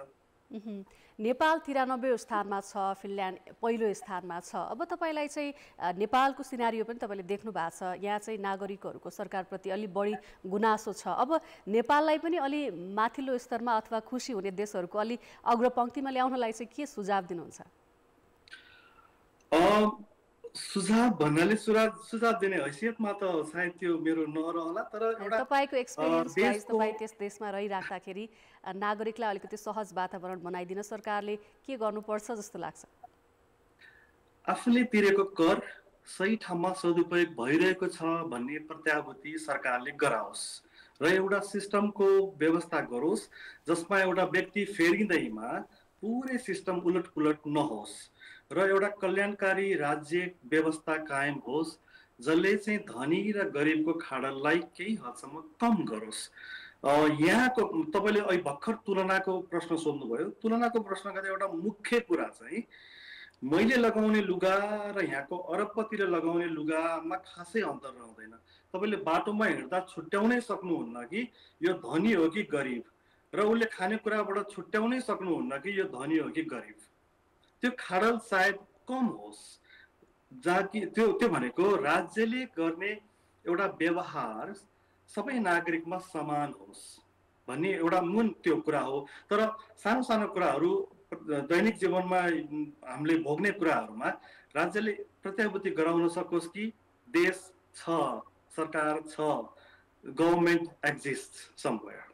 नेपाल तिरानब्बे स्थानमा छ फिनल्यान्ड पहिलो स्थानमा छ अब तपाईँलाई चाहिँ नेपालको सिनारी पनि तपाईँले देख्नु भएको छ यहाँ चाहिँ नागरिकहरूको सरकारप्रति अलिक बढी गुनासो छ अब नेपाललाई पनि अलि माथिल्लो स्तरमा अथवा खुसी हुने देशहरूको अलि अग्रपङ्क्तिमा ल्याउनलाई चाहिँ के सुझाव दिनुहुन्छ सुझाव भन्नाले सुझाव सुझाव दिने हैसियतमा त सायद त्यो मेरो नरहला तर एउटा तपाईँको एक्सपिरियन्स तपाईँ त्यस देशमा रहिराख्दाखेरि नागरिकलाई अलिकति सहज वातावरण बनाइदिन सरकारले के गर्नुपर्छ जस्तो लाग्छ आफूले तिरेको कर सही ठाउँमा सदुपयोग भइरहेको छ भन्ने प्रत्याभूति सरकारले गराओस् र एउटा सिस्टमको व्यवस्था गरोस् जसमा एउटा व्यक्ति फेरिँदैमा पुरै सिस्टम उलट पुलट नहोस् र एउटा कल्याणकारी राज्य व्यवस्था कायम होस् जसले चाहिँ धनी र गरिबको खाडललाई केही हदसम्म कम गरोस् यहाँको तपाईँले अहिले भर्खर तुलनाको प्रश्न सोध्नुभयो तुलनाको प्रश्न गर्दा एउटा मुख्य कुरा चाहिँ मैले लगाउने लुगा र यहाँको अरबपतिर लगाउने लुगामा खासै अन्तर रहँदैन तपाईँले बाटोमा हिँड्दा छुट्याउनै सक्नुहुन्न कि यो धनी हो कि गरिब र उसले खानेकुराबाट छुट्याउनै सक्नुहुन्न कि यो धनी हो कि गरिब त्यो खाडल सायद कम होस् जहाँ कि त्यो त्यो भनेको राज्यले गर्ने एउटा व्यवहार सबै नागरिकमा समान होस् भन्ने एउटा मूल त्यो कुरा हो तर सानो सानो कुराहरू दैनिक जीवनमा हामीले भोग्ने कुराहरूमा राज्यले प्रत्याभूति गराउन सकोस् कि देश छ सरकार छ गभर्मेन्ट एक्जिस्ट समवेयर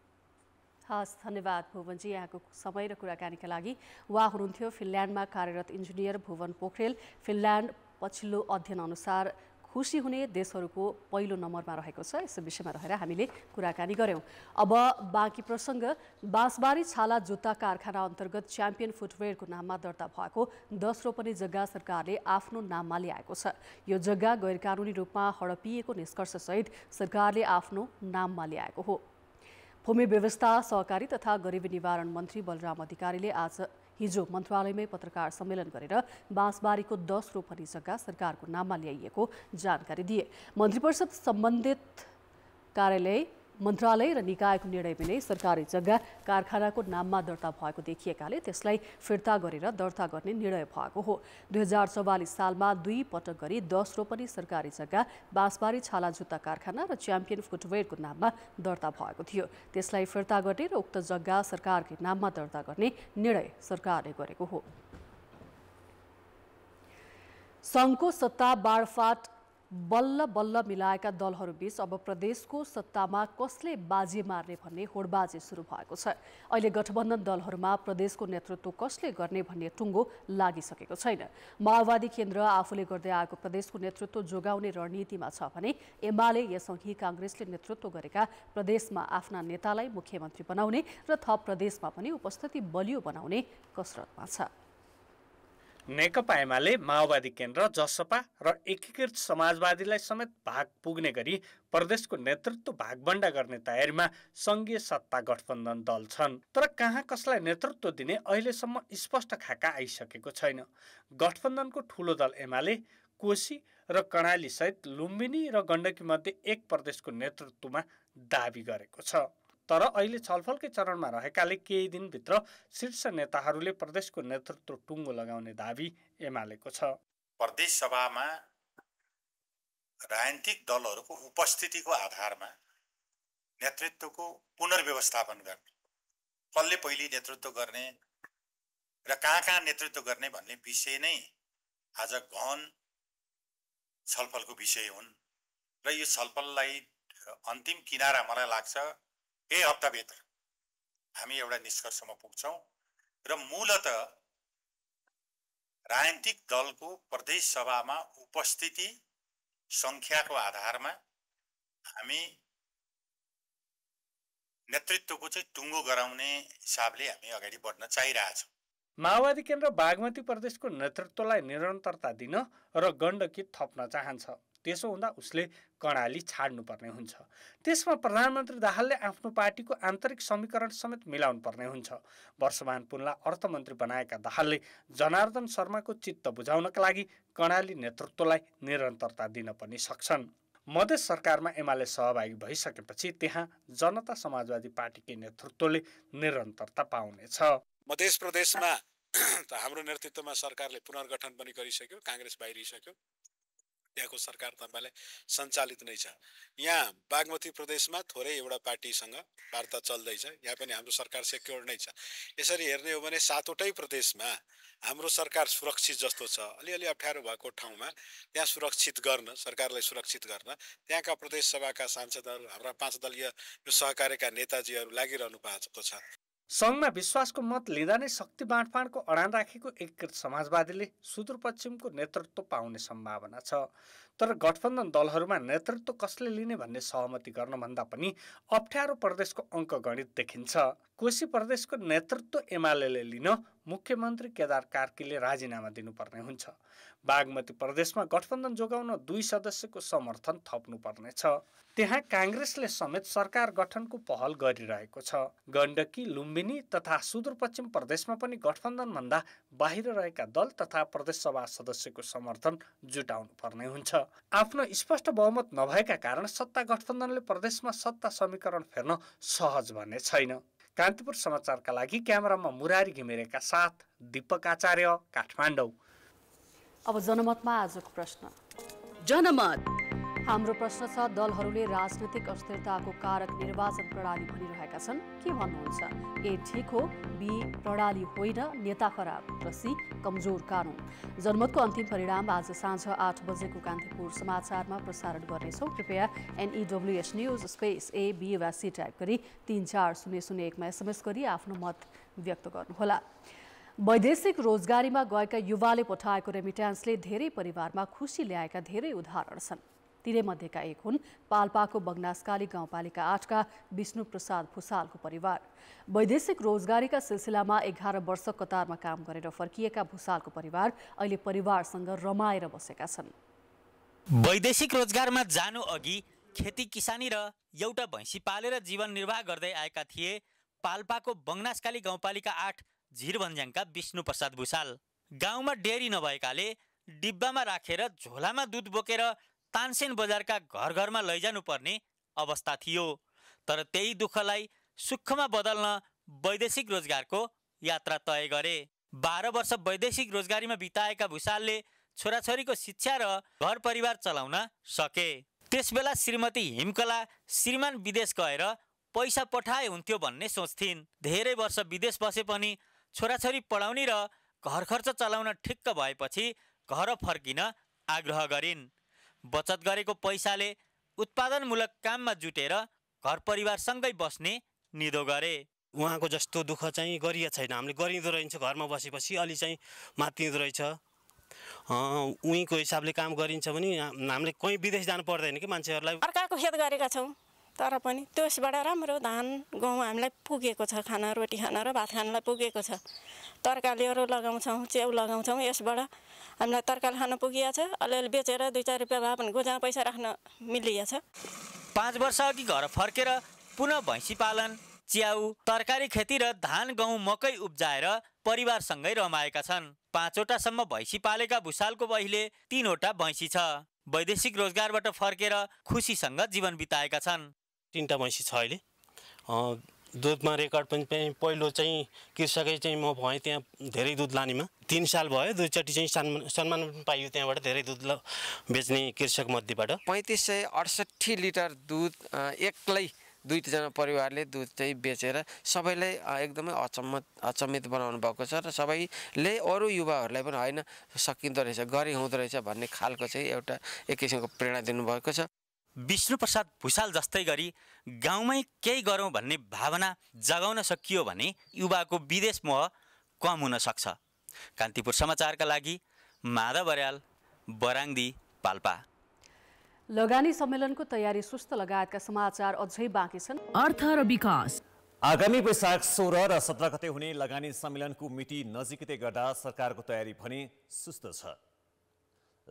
हस् धन्यवाद भुवनजी यहाँको समय र कुराकानीका लागि उहाँ हुनुहुन्थ्यो फिनल्यान्डमा कार्यरत इन्जिनियर भुवन पोखरेल फिनल्यान्ड पछिल्लो अध्ययनअनुसार खुसी हुने देशहरूको पहिलो नम्बरमा रहेको छ यस विषयमा रहेर हामीले कुराकानी गऱ्यौँ अब बाँकी प्रसङ्ग बाँसबारी छाला जुत्ता कारखाना अन्तर्गत च्याम्पियन फुटवेयरको नाममा दर्ता भएको दोस्रो पनि जग्गा सरकारले आफ्नो नाममा ल्याएको छ यो जग्गा गैरकानुनी रूपमा हडपिएको निष्कर्षसहित सरकारले आफ्नो नाममा ल्याएको हो भूमि व्यवस्था सहकारी तथा गरिबी निवारण मन्त्री बलराम अधिकारीले आज हिजो मन्त्रालयमै पत्रकार सम्मेलन गरेर बाँसबारीको दस रोपनी जग्गा सरकारको नाममा ल्याइएको जानकारी दिए मन्त्री परिषद सम्बन्धित कार्यालय मन्त्रालय र निकायको निर्णय बिनै सरकारी जग्गा कारखानाको नाममा दर्ता भएको देखिएकाले त्यसलाई फिर्ता गरेर दर्ता गर्ने निर्णय भएको हो दुई हजार चौवालिस सालमा दुई पटक गरी दस रोपनी सरकारी जग्गा बाँसबारी छाला जुत्ता कारखाना र च्याम्पियन फुटवेयरको नाममा दर्ता भएको थियो त्यसलाई फिर्ता गर्ने र उक्त जग्गा सरकारकै नाममा दर्ता गर्ने निर्णय सरकारले गरेको हो सङ्घको सत्ता बाडफाट बल्ल बल्ल मिलाएका दलहरूबीच अब प्रदेशको सत्तामा कसले बाजी मार्ने भन्ने होडबाजी सुरु भएको छ अहिले गठबन्धन दलहरूमा प्रदेशको नेतृत्व कसले गर्ने भन्ने टुङ्गो लागिसकेको छैन माओवादी केन्द्र आफूले गर्दै आएको प्रदेशको नेतृत्व जोगाउने रणनीतिमा छ भने एमाले यसअघि काङ्ग्रेसले नेतृत्व गरेका प्रदेशमा आफ्ना नेतालाई मुख्यमन्त्री बनाउने र थप प्रदेशमा पनि उपस्थिति बलियो बनाउने कसरतमा छ नेकपा एमाले माओवादी केन्द्र जसपा र एकीकृत समाजवादीलाई समेत भाग पुग्ने गरी प्रदेशको नेतृत्व भागभण्डा गर्ने तयारीमा सङ्घीय सत्ता गठबन्धन दल छन् तर कहाँ कसलाई नेतृत्व दिने अहिलेसम्म स्पष्ट खाका आइसकेको छैन गठबन्धनको ठुलो दल एमाले कोशी र कर्णालीसहित लुम्बिनी र गण्डकीमध्ये एक प्रदेशको नेतृत्वमा दावी गरेको छ तर अहिले छलफलकै चरणमा रहेकाले केही दिनभित्र शीर्ष नेताहरूले प्रदेशको नेतृत्व टुङ्गो लगाउने दावी एमालेको छ प्रदेश सभामा राजनीतिक दलहरूको उपस्थितिको आधारमा नेतृत्वको पुनर्व्यवस्थापन गर्ने कसले पहिले नेतृत्व गर्ने र कहाँ कहाँ नेतृत्व गर्ने भन्ने विषय नै आज गहन छलफलको विषय हुन् र यो छलफललाई अन्तिम किनारा मलाई लाग्छ केही हप्ताभित्र हामी एउटा निष्कर्षमा पुग्छौँ र मूलत राजनीतिक दलको प्रदेश सभामा उपस्थिति सङ्ख्याको आधारमा हामी नेतृत्वको चाहिँ टुङ्गो गराउने हिसाबले हामी अगाडि बढ्न चाहिरहेछौँ माओवादी केन्द्र बागमती प्रदेशको नेतृत्वलाई निरन्तरता दिन र गण्डकी थप्न चाहन्छ त्यसो हुँदा उसले कर्णाली छाड्नुपर्ने हुन्छ त्यसमा प्रधानमन्त्री दाहालले आफ्नो पार्टीको आन्तरिक समीकरण समेत मिलाउनु पर्ने हुन्छ वर्षमान पुनलाई अर्थमन्त्री बनाएका दाहालले जनार्दन शर्माको चित्त बुझाउनका लागि कर्णाली नेतृत्वलाई निरन्तरता दिन पनि सक्छन् मधेस सरकारमा एमाले सहभागी भइसकेपछि त्यहाँ जनता समाजवादी पार्टीकै नेतृत्वले निरन्तरता पाउनेछ मधेस प्रदेशमा हाम्रो नेतृत्वमा सरकारले पुनर्गठन पनि गरिसक्यो काङ्ग्रेस बाहिरिसक्यो त्यहाँको सरकार तपाईँलाई सञ्चालित नै छ यहाँ बागमती प्रदेशमा थोरै एउटा पार्टीसँग वार्ता चल्दैछ यहाँ पनि हाम्रो सरकार सेक्योर नै छ यसरी हेर्ने हो भने सातवटै प्रदेशमा हाम्रो सरकार सुरक्षित जस्तो छ अलिअलि अप्ठ्यारो भएको ठाउँमा त्यहाँ सुरक्षित गर्न सरकारलाई सुरक्षित गर्न त्यहाँका प्रदेशसभाका सांसदहरू हाम्रा पाँच दलीय यो नेताजीहरू लागिरहनु भएको छ सङ्घमा विश्वासको मत लिँदा नै शक्ति बाँडफाँडको अडान राखेको एकीकृत समाजवादीले सुदूरपश्चिमको नेतृत्व पाउने सम्भावना छ तर गठबन्धन दलहरूमा नेतृत्व कसले लिने भन्ने सहमति गर्नभन्दा पनि अप्ठ्यारो प्रदेशको अङ्कगणित देखिन्छ कोशी प्रदेशको नेतृत्व एमाले लिन मुख्यमन्त्री केदार कार्कीले राजीनामा दिनुपर्ने हुन्छ बागमती प्रदेशमा गठबन्धन जोगाउन दुई सदस्यको समर्थन थप्नुपर्नेछ त्यहाँ काङ्ग्रेसले समेत सरकार गठनको पहल गरिरहेको छ गण्डकी लुम्बिनी तथा सुदूरपश्चिम प्रदेशमा पनि गठबन्धनभन्दा बाहिर रहेका दल तथा प्रदेशसभा सदस्यको समर्थन जुटाउनु पर्ने हुन्छ आफ्नो स्पष्ट बहुमत नभएका कारण सत्ता गठबन्धनले प्रदेशमा सत्ता समीकरण फेर्न सहज भन्ने छैन कान्तिपुर समाचारका लागि क्यामेरामा मुरारी घिमिरेका साथ दीपक आचार्य काठमाडौँ अब जनमतमा आजको प्रश्न जनमत हाम्रो प्रश्न छ दलहरूले राजनैतिक अस्थिरताको कारक निर्वाचन प्रणाली भनिरहेका छन् के भन्नुहुन्छ ए ठिक हो बी प्रणाली होइन नेता खराब र सी कमजोर कानुन जनमतको अन्तिम परिणाम आज साँझ आठ बजेको कान्तिपुर समाचारमा प्रसारण गर्नेछौँ कृपया N E W S news space A B वा सी टाइप गरी तिन चार शून्य शून्य एकमा एसएमएस गरी आफ्नो मत व्यक्त गर्नुहोला वैदेशिक रोजगारीमा गएका युवाले पठाएको रेमिट्यान्सले धेरै परिवारमा खुसी ल्याएका धेरै उदाहरण छन् तिनैमध्येका एक हुन् पाल्पाको बगनासकाली गाउँपालिका आठका विष्णु प्रसाद भुसालको परिवार वैदेशिक रोजगारीका सिलसिलामा एघार वर्ष कतारमा काम गरेर फर्किएका भुसालको परिवार अहिले परिवारसँग रमाएर बसेका छन् वैदेशिक रोजगारमा जानु अघि खेती किसानी र एउटा भैँसी पालेर जीवन निर्वाह गर्दै आएका थिए पाल्पाको बङ्गनासकाली गाउँपालिका आठ झिरभन्ज्याङका विष्णु प्रसाद भुसाल गाउँमा डेरी नभएकाले डिब्बामा राखेर झोलामा दुध बोकेर तानसेन बजारका घर घरमा लैजानुपर्ने अवस्था थियो तर त्यही दुःखलाई सुखमा बदल्न वैदेशिक रोजगारको यात्रा तय गरे बाह्र वर्ष वैदेशिक रोजगारीमा बिताएका भुषालले छोराछोरीको शिक्षा र घर परिवार चलाउन सके त्यसबेला श्रीमती हिमकला श्रीमान विदेश गएर पैसा पठाए हुन्थ्यो भन्ने सोच्थिन् धेरै वर्ष विदेश बसे पनि छोराछोरी पढाउने र घर खर्च चलाउन ठिक्क भएपछि घर फर्किन आग्रह गरिन् बचत गरेको पैसाले उत्पादनमूलक काममा जुटेर घर परिवारसँगै बस्ने निदो गरे उहाँको जस्तो दुःख चाहिँ गरिएको छैन हामीले गरिँदो रहेछ घरमा बसेपछि अलि चाहिँ मातिँदो रहेछ उहीँको हिसाबले काम गरिन्छ भने हामीले कहीँ विदेश जानु पर्दैन कि मान्छेहरूलाई अर्काको खेत गरेका छौँ तर पनि त्यसबाट राम्रो धान गहुँ हामीलाई पुगेको छ खाना रोटी खान र भात खानलाई पुगेको छ तरकारीहरू लगाउँछौँ च्याउ लगाउँछौँ यसबाट हामीलाई तरकारी खान पुगिया छ अलिअलि बेचेर दुई चार रुपियाँ भए पनि गुजा पैसा राख्न मिलिया छ पाँच वर्ष अघि घर फर्केर पुनः भैँसी पालन च्याउ तरकारी खेती र धान गहुँ मकै उब्जाएर परिवारसँगै रमाएका छन् पाँचवटासम्म भैँसी पालेका भुसालको अहिले तिनवटा भैँसी छ वैदेशिक रोजगारबाट फर्केर खुसीसँग जीवन बिताएका छन् तिनवटा भैँसी छ अहिले दुधमा रेकर्ड पनि पहिलो चाहिँ कृषकै चाहिँ म भएँ त्यहाँ धेरै दुध लानेमा तिन साल भयो दुईचोटि चाहिँ सन्मान सन्मान पनि पाइयो त्यहाँबाट धेरै दुध बेच्ने कृषक मध्येबाट पैँतिस सय अडसट्ठी लिटर दुध एक्लै दुईजना परिवारले दुध चाहिँ बेचेर सबैलाई एकदमै अचम्म अचम्मित बनाउनु भएको छ र सबैले अरू युवाहरूलाई पनि होइन सकिँदो रहेछ गरी हुँदो रहेछ भन्ने खालको चाहिँ एउटा एक किसिमको प्रेरणा दिनुभएको छ विष्णुप्रसाद भुषाल जस्तै गरी गाउँमै केही गरौँ भन्ने भावना जगाउन सकियो भने युवाको विदेश मोह कम हुन सक्छ कान्तिपुर समाचारका लागि माधव बर्याल बराङ्दी पाल्पा लगानी सम्मेलनको तयारी सुस्त लगायतका समाचार अझै बाँकी छन् अर्थ र विकास आगामी वैशाख सोह्र र सत्र गते हुने लगानी सम्मेलनको मिति नजिकै गर्दा सरकारको तयारी भने सुस्त छ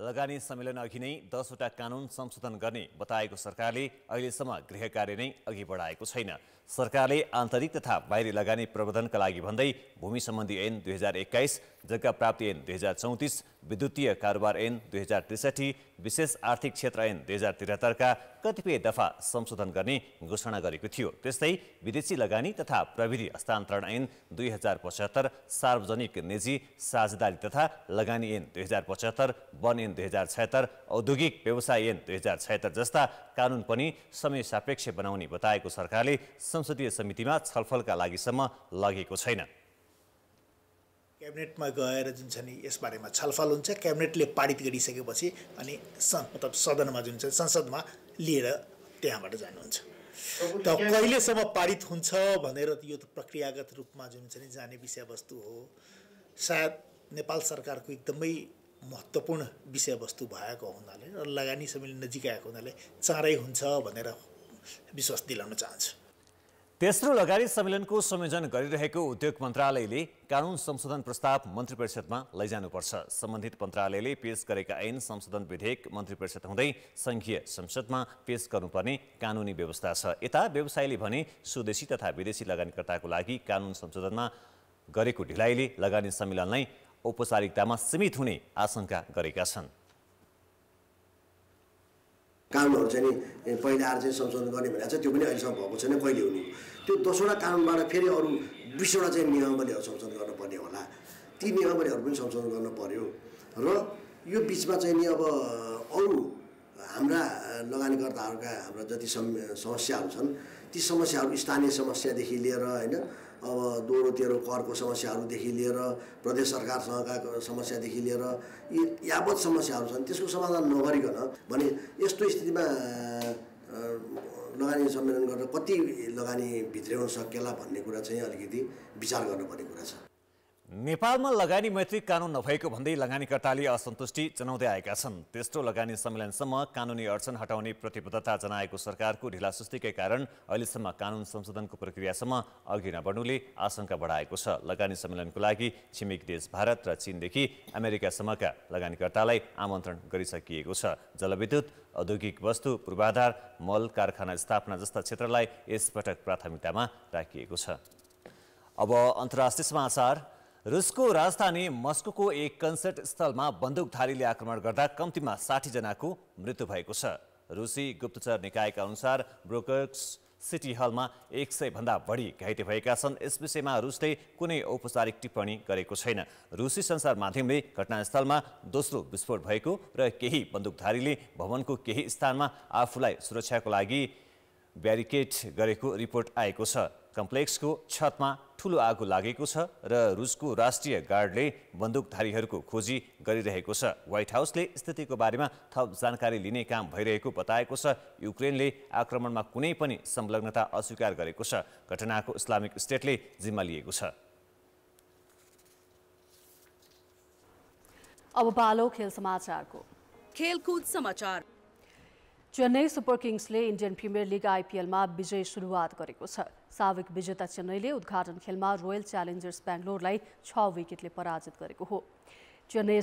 लगानी सम्मेलन अघि नै दसवटा कानुन संशोधन गर्ने बताएको सरकारले अहिलेसम्म गृह कार्य नै अघि बढाएको छैन सरकारले आन्तरिक तथा बाहिरी लगानी प्रबन्धनका लागि भन्दै भूमि सम्बन्धी ऐन दुई हजार एक्काइस जग्गा प्राप्ति ऐन दुई हजार चौतिस विद्युतीय कारोबार ऐन दुई हजार त्रिसठी विशेष आर्थिक क्षेत्र ऐन दुई हजार त्रिहत्तरका कतिपय दफा संशोधन गर्ने घोषणा गरेको थियो त्यस्तै विदेशी लगानी तथा प्रविधि हस्तान्तरण ऐन दुई हजार पचहत्तर सार्वजनिक निजी साझेदारी तथा लगानी ऐन दुई हजार पचहत्तर वन ऐन दुई हजार छयत्तर औद्योगिक व्यवसाय ऐन दुई हजार छयत्तर जस्ता कानुन पनि समय सापेक्ष बनाउने बताएको सरकारले संसदीय समितिमा छलफलका लागिसम्म लगेको छैन क्याबिनेटमा गएर जुन छ नि यसबारेमा छलफल हुन्छ क्याबिनेटले पारित गरिसकेपछि अनि मतलब सदनमा जुन छ संसदमा लिएर त्यहाँबाट जानुहुन्छ त कहिलेसम्म पारित हुन्छ भनेर यो त प्रक्रियागत रूपमा जुन छ नि जाने विषयवस्तु हो सायद नेपाल सरकारको एकदमै महत्त्वपूर्ण विषयवस्तु भएको हुनाले र लगानी सबैले नजिक आएको हुनाले चाँडै हुन्छ भनेर विश्वास दिलाउन चाहन्छु तेस्रो लगानी सम्मेलनको संयोजन गरिरहेको उद्योग मन्त्रालयले कानुन संशोधन प्रस्ताव मन्त्री परिषदमा लैजानुपर्छ सम्बन्धित मन्त्रालयले पेश गरेका ऐन संशोधन विधेयक मन्त्री परिषद हुँदै सङ्घीय संसदमा पेश गर्नुपर्ने कानुनी व्यवस्था छ यता व्यवसायले भने स्वदेशी तथा विदेशी लगानीकर्ताको लागि कानुन संशोधनमा गरेको ढिलाइले लगानी सम्मेलनलाई औपचारिकतामा सीमित हुने आशंका गरेका छन् कानुनहरू चाहिँ नि पहिला आएर चाहिँ संशोधन गर्ने भनेर चाहिँ त्यो पनि अहिलेसम्म भएको छैन कहिले हुने त्यो दसवटा कानुनबाट फेरि अरू बिसवटा चाहिँ नियमावलीहरू संशोधन गर्नुपर्ने होला ती नियमावलीहरू पनि संशोधन गर्नु पऱ्यो र यो बिचमा चाहिँ नि अब अरू हाम्रा लगानीकर्ताहरूका हाम्रा जति समस्याहरू छन् ती समस्याहरू स्थानीय समस्यादेखि लिएर होइन अब दोहोरो तेह्रो करको समस्याहरूदेखि लिएर प्रदेश सरकारसँगका समस्यादेखि लिएर यी यावत समस्याहरू छन् त्यसको समाधान नगरिकन भने यस्तो स्थितिमा लगानी सम्मेलन गरेर कति लगानी भित्र्याउन सकिएला भन्ने कुरा चाहिँ अलिकति विचार गर्नुपर्ने कुरा छ नेपालमा लगानी मैत्री कानुन नभएको भन्दै लगानीकर्ताले असन्तुष्टि जनाउँदै आएका छन् तेस्रो लगानी सम्मेलनसम्म कानुनी अडचन हटाउने प्रतिबद्धता जनाएको सरकारको ढिलासुस्तीकै कारण अहिलेसम्म कानुन संशोधनको प्रक्रियासम्म अघि नबढ्नुले आशंका बढाएको छ लगानी सम्मेलनको लागि छिमेकी देश भारत र चीनदेखि अमेरिकासम्मका लगानीकर्तालाई आमन्त्रण गरिसकिएको छ जलविद्युत औद्योगिक वस्तु पूर्वाधार मल कारखाना स्थापना जस्ता क्षेत्रलाई यसपटक प्राथमिकतामा राखिएको छ अब अन्तर्राष्ट्रिय समाचार रुसको राजधानी मस्को एक कन्सर्ट स्थलमा बन्दुकधारीले आक्रमण गर्दा कम्तीमा साठीजनाको मृत्यु भएको छ रुसी गुप्तचर निकायका अनुसार ब्रोकर्स सिटी हलमा एक भन्दा बढी घाइते भएका छन् यस विषयमा रुसले कुनै औपचारिक टिप्पणी गरेको छैन रुसी संसार माध्यमले घटनास्थलमा दोस्रो विस्फोट भएको र केही बन्दुकधारीले भवनको केही स्थानमा आफूलाई सुरक्षाको लागि ब्यारिकेड गरेको रिपोर्ट आएको छ कम्प्लेक्सको छतमा ठुलो आगो लागेको छ र रुसको राष्ट्रिय गार्डले बन्दुकधारीहरूको खोजी गरिरहेको छ व्हाइट हाउसले स्थितिको बारेमा थप जानकारी लिने काम भइरहेको बताएको छ युक्रेनले आक्रमणमा कुनै पनि संलग्नता अस्वीकार गरेको छ घटनाको इस्लामिक स्टेटले जिम्मा लिएको छ अब पालो खेल समाचारको खेलकुद समाचार चेन्नई सुपर किङ्सले इन्डियन प्रिमियर लिग आइपिएलमा विजय सुरुवात गरेको छ साविक विजेता चेन्नईले उद्घाटन खेलमा रोयल च्यालेन्जर्स बेङ्गलोरलाई छ विकेटले पराजित गरेको हो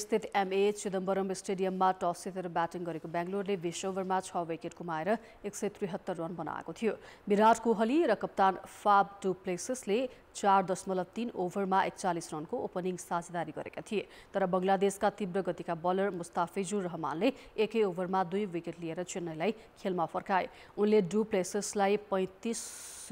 स्थित एमए चिदम्बरम स्टेडियममा टस जितेर ब्याटिङ गरेको बेङ्गलोरले बिस ओभरमा छ विकेट गुमाएर एक सय त्रिहत्तर रन बनाएको थियो विराट कोहली र कप्तान फाब टु प्लेसेसले चार दशमलव तीन ओभरमा एकचालिस रनको ओपनिङ साझेदारी गरेका थिए तर बङ्गलादेशका तीव्र गतिका बलर मुस्ताफिजुर रहमानले एकै ओभरमा दुई विकेट लिएर चेन्नईलाई खेलमा फर्काए उनले डु प्लेसेसलाई पैँतिस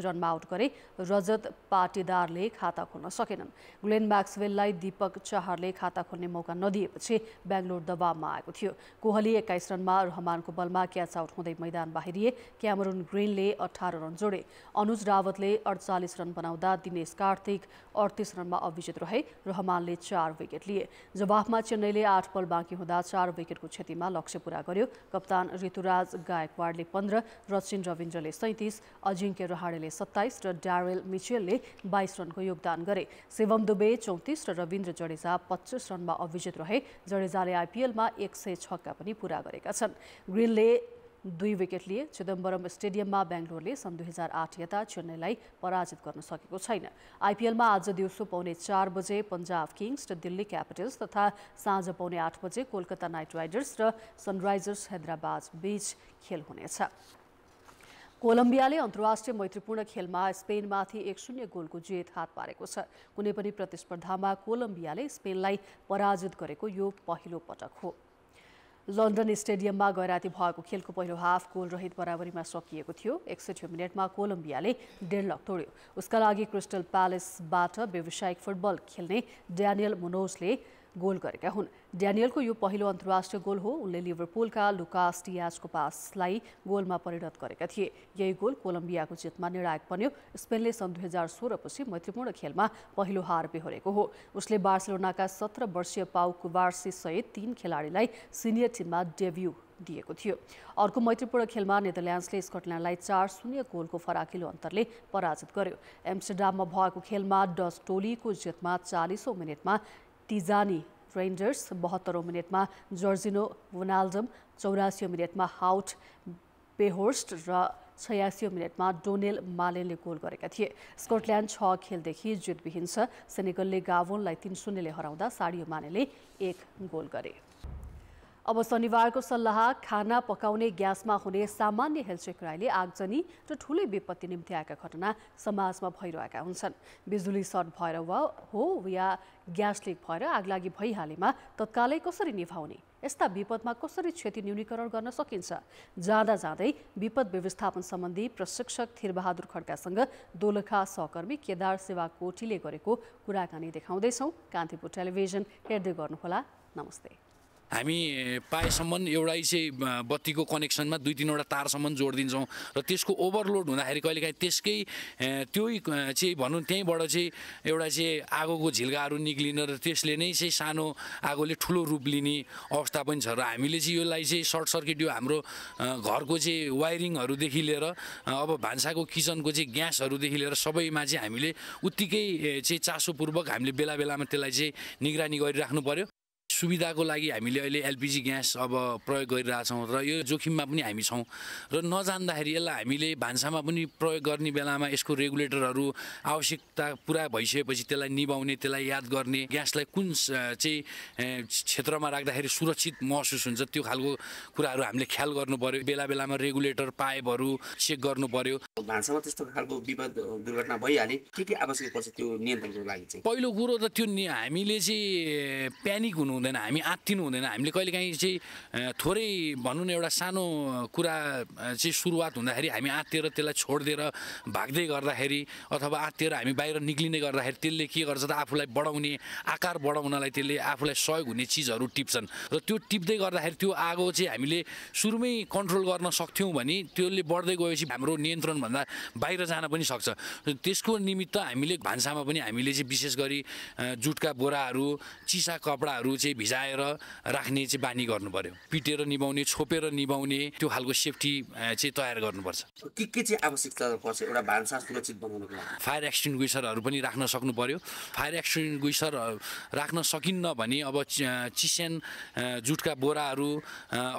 रनमा आउट गरे रजत पाटीदारले खाता खोल्न सकेनन् ग्लेन म्याक्सवेललाई दीपक चाहरले खाता खोल्ने मौका नदिएपछि बेङ्गलोर दबावमा आएको थियो कोहली एक्काइस रनमा रहमानको बलमा क्याच आउट हुँदै मैदान बाहिरिए क्यामरुन ग्रिनले अठार रन जोडे अनुज रावतले अडचालिस रन बनाउँदा दिनेश कार्तिक अडतिस रनमा अभिजित रहे रहमानले चार विकेट लिए जवाफमा चेन्नईले आठ बल बाँकी हुँदा चार विकेटको क्षतिमा लक्ष्य पूरा गर्यो कप्तान ऋतुराज गायकवाडले पन्ध्र रचिन रविन्द्रले सैतिस अजिङ्क्य रहाडेले सत्ताइस र ड्यारेल मिचेलले बाइस रनको योगदान गरे शिवम दुबे चौतिस र रविन्द्र जडेजा पच्चिस रनमा अभिजित रहे जडेजाले आइपिएलमा एक सय छक्का पनि पूरा गरेका छन् ग्रिनले दुई विकेट लिए चिदम्बरम स्टेडियममा बेङ्गलोरले सन् दुई हजार आठ यता चेन्नईलाई पराजित गर्न सकेको छैन आइपिएलमा आज दिउँसो पाउने चार बजे पन्जाब किङ्स र दिल्ली क्यापिटल्स तथा साँझ पाउने आठ बजे कोलकाता नाइट राइडर्स र सनराइजर्स हैदराबाद बीच खेल हुनेछ कोलम्बियाले अन्तर्राष्ट्रिय मैत्रीपूर्ण खेलमा स्पेनमाथि एक शून्य गोलको जित हात पारेको छ कुनै पनि प्रतिस्पर्धामा कोलम्बियाले स्पेनलाई पराजित गरेको यो पहिलो पटक हो लन्डन स्टेडियममा गैराती भएको खेलको पहिलो हाफ गोल रहित बराबरीमा सकिएको थियो एकसठी मिनटमा कोलम्बियाले डेढ लक तोड्यो उसका लागि क्रिस्टल प्यालेसबाट व्यावसायिक फुटबल खेल्ने ड्यानियल मुनोजले गोल गरेका हुन् ड्यानियलको यो पहिलो अन्तर्राष्ट्रिय गोल हो उनले लिभरपुलका लुकास डियाजको पासलाई गोलमा परिणत गरेका थिए यही गोल कोलम्बियाको जितमा निर्णायक बन्यो स्पेनले सन् दुई हजार सोह्रपछि मैत्रीपूर्ण खेलमा पहिलो हार बेहोरेको हो उसले बार्सिलोनाका सत्र वर्षीय पाउ सहित तीन खेलाडीलाई सिनियर टिममा डेब्यू दिएको थियो अर्को मैत्रीपूर्ण खेलमा नेदरल्यान्ड्सले स्कटल्यान्डलाई चार शून्य गोलको फराकिलो अन्तरले पराजित गर्यो एम्स्टर्डाममा भएको खेलमा डस टोलीको जितमा चालिसौँ मिनटमा तिजानी रेन्जर्स बहत्तरौँ मिनटमा जर्जिनो वोनाल्डम चौरासी मिनटमा हाउट बेहोर्स्ट र छयासी मिनटमा डोनेल मालेनले गोल गरेका थिए स्कटल्यान्ड छ खेलदेखि जितविहीन छ सेनेगलले गाभोनलाई तिन शून्यले हराउँदा साडियो मानेले एक गोल गरे अब शनिबारको सल्लाह खाना पकाउने ग्यासमा हुने सामान्य हेलचेक राईले आगजनी र ठुलै विपत्ति निम्ति आएका घटना समाजमा भइरहेका हुन्छन् बिजुली सर्ट भएर वा हो या ग्यास लिक भएर आगलागी भइहालेमा तत्कालै कसरी निभाउने यस्ता विपदमा कसरी क्षति न्यूनीकरण गर्न सकिन्छ जाँदा जाँदै विपद व्यवस्थापन सम्बन्धी प्रशिक्षक थिरबहादुर खड्कासँग दोलखा सहकर्मी केदार सेवा कोठीले गरेको कुराकानी देखाउँदैछौँ कान्तिपुर टेलिभिजन हेर्दै गर्नुहोला नमस्ते हामी पाएसम्म एउटै चाहिँ बत्तीको कनेक्सनमा दुई तिनवटा तारसम्म जोडिदिन्छौँ र त्यसको ओभरलोड हुँदाखेरि कहिलेकाहीँ त्यसकै त्यही चाहिँ भनौँ त्यहीँबाट चाहिँ एउटा चाहिँ आगोको झिल्काहरू निक्लिन र त्यसले नै चाहिँ सानो आगोले ठुलो रूप लिने अवस्था पनि छ र हामीले चाहिँ यसलाई चाहिँ सर्ट सर्किट यो हाम्रो घरको चाहिँ वायरिङहरूदेखि लिएर अब भान्साको किचनको चाहिँ ग्यासहरूदेखि लिएर सबैमा चाहिँ हामीले उत्तिकै चाहिँ चासोपूर्वक हामीले बेला बेलामा त्यसलाई चाहिँ निगरानी गरिराख्नु पऱ्यो सुविधाको लागि हामीले अहिले एलपिजी ग्यास अब प्रयोग गरिरहेछौँ र यो जोखिममा पनि हामी छौँ र नजान्दाखेरि यसलाई हामीले भान्सामा पनि प्रयोग गर्ने बेलामा यसको रेगुलेटरहरू आवश्यकता पुरा भइसकेपछि त्यसलाई निभाउने त्यसलाई याद गर्ने ग्यासलाई कुन चाहिँ क्षेत्रमा राख्दाखेरि सुरक्षित महसुस हुन्छ त्यो खालको कुराहरू हामीले ख्याल गर्नु पऱ्यो बेला बेलामा रेगुलेटर पाइपहरू चेक गर्नु पऱ्यो भान्सामा त्यस्तो खालको विपद दुर्घटना भइहाले के के आवश्यक पर्छ त्यो नियन्त्रणको लागि चाहिँ पहिलो कुरो त त्यो हामीले चाहिँ प्यानिक हुनु हुँदैन हामी आत्तिनु हुँदैन हामीले कहिलेकाहीँ चाहिँ थोरै भनौँ न एउटा सानो कुरा चाहिँ सुरुवात हुँदाखेरि हामी आत्तिएर त्यसलाई छोडिदिएर भाग्दै गर्दाखेरि अथवा आत्तिएर हामी बाहिर निक्लिने गर्दाखेरि त्यसले के गर्छ त आफूलाई बढाउने आकार बढाउनलाई त्यसले आफूलाई सहयोग हुने चिजहरू टिप्छन् र त्यो टिप्दै गर्दाखेरि त्यो आगो चाहिँ हामीले सुरुमै कन्ट्रोल गर्न सक्थ्यौँ भने त्यसले बढ्दै गएपछि हाम्रो नियन्त्रणभन्दा बाहिर जान पनि सक्छ त्यसको निमित्त हामीले भान्सामा पनि हामीले चाहिँ विशेष गरी जुटका बोराहरू चिसा कपडाहरू चाहिँ भिजाएर राख्ने चाहिँ बानी गर्नु पर्यो पिटेर निभाउने छोपेर निभाउने त्यो खालको सेफ्टी चाहिँ तयार गर्नुपर्छ के के चाहिँ आवश्यकता पर्छ एउटा भान्सा सुरक्षित बनाउनको लागि फायर गुइसरहरू पनि राख्न सक्नु पर्यो फायर गुइसर राख्न सकिन्न भने अब चिस्यान जुटका बोराहरू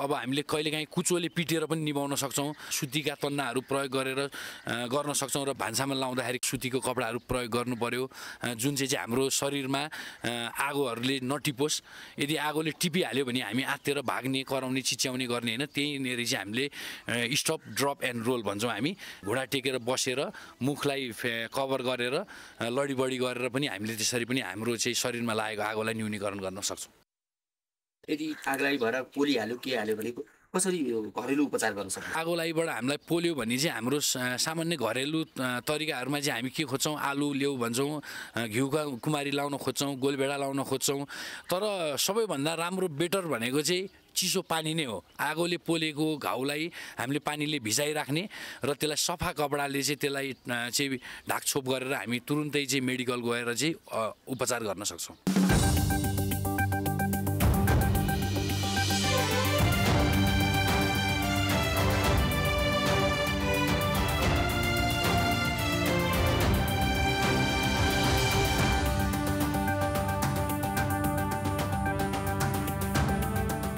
अब हामीले कहिलेकाहीँ कुचोले पिटेर पनि निभाउन सक्छौँ सुतीका तन्नाहरू प्रयोग गरेर गर्न सक्छौँ र भान्सामा लाउँदाखेरि सुतीको कपडाहरू प्रयोग गर्नु पर्यो जुन चाहिँ चाहिँ हाम्रो शरीरमा आगोहरूले नटिपोस् यदि आगोले टिपिहाल्यो भने हामी आत्तिर भाग्ने कराउने चिच्याउने गर्ने होइन त्यहीँनिर चाहिँ हामीले स्टप ड्रप एन्ड रोल भन्छौँ हामी घुँडा टेकेर बसेर मुखलाई कभर गरेर लडीबडी गरेर पनि हामीले त्यसरी पनि हाम्रो चाहिँ शरीरमा लागेको आगोलाई न्यूनीकरण गर्न सक्छौँ यदि आगलाई भएर पोलिहाल्यो के हाल्यो भने कसरी घरेलु उपचार गर्न सक्छ आगोलाईबाट हामीलाई पोल्यो भने चाहिँ हाम्रो सामान्य घरेलु तरिकाहरूमा चाहिँ हामी के खोज्छौँ आलु ल्याउ भन्छौँ घिउका कुमारी लाउन खोज्छौँ गोलभेडा लाउन खोज्छौँ तर सबैभन्दा राम्रो बेटर भनेको चाहिँ चिसो पानी नै हो आगोले पोलेको घाउलाई हामीले पानीले भिजाइराख्ने र त्यसलाई सफा कपडाले चाहिँ त्यसलाई चाहिँ ढाकछोप गरेर हामी तुरुन्तै चाहिँ मेडिकल गएर चाहिँ उपचार गर्न सक्छौँ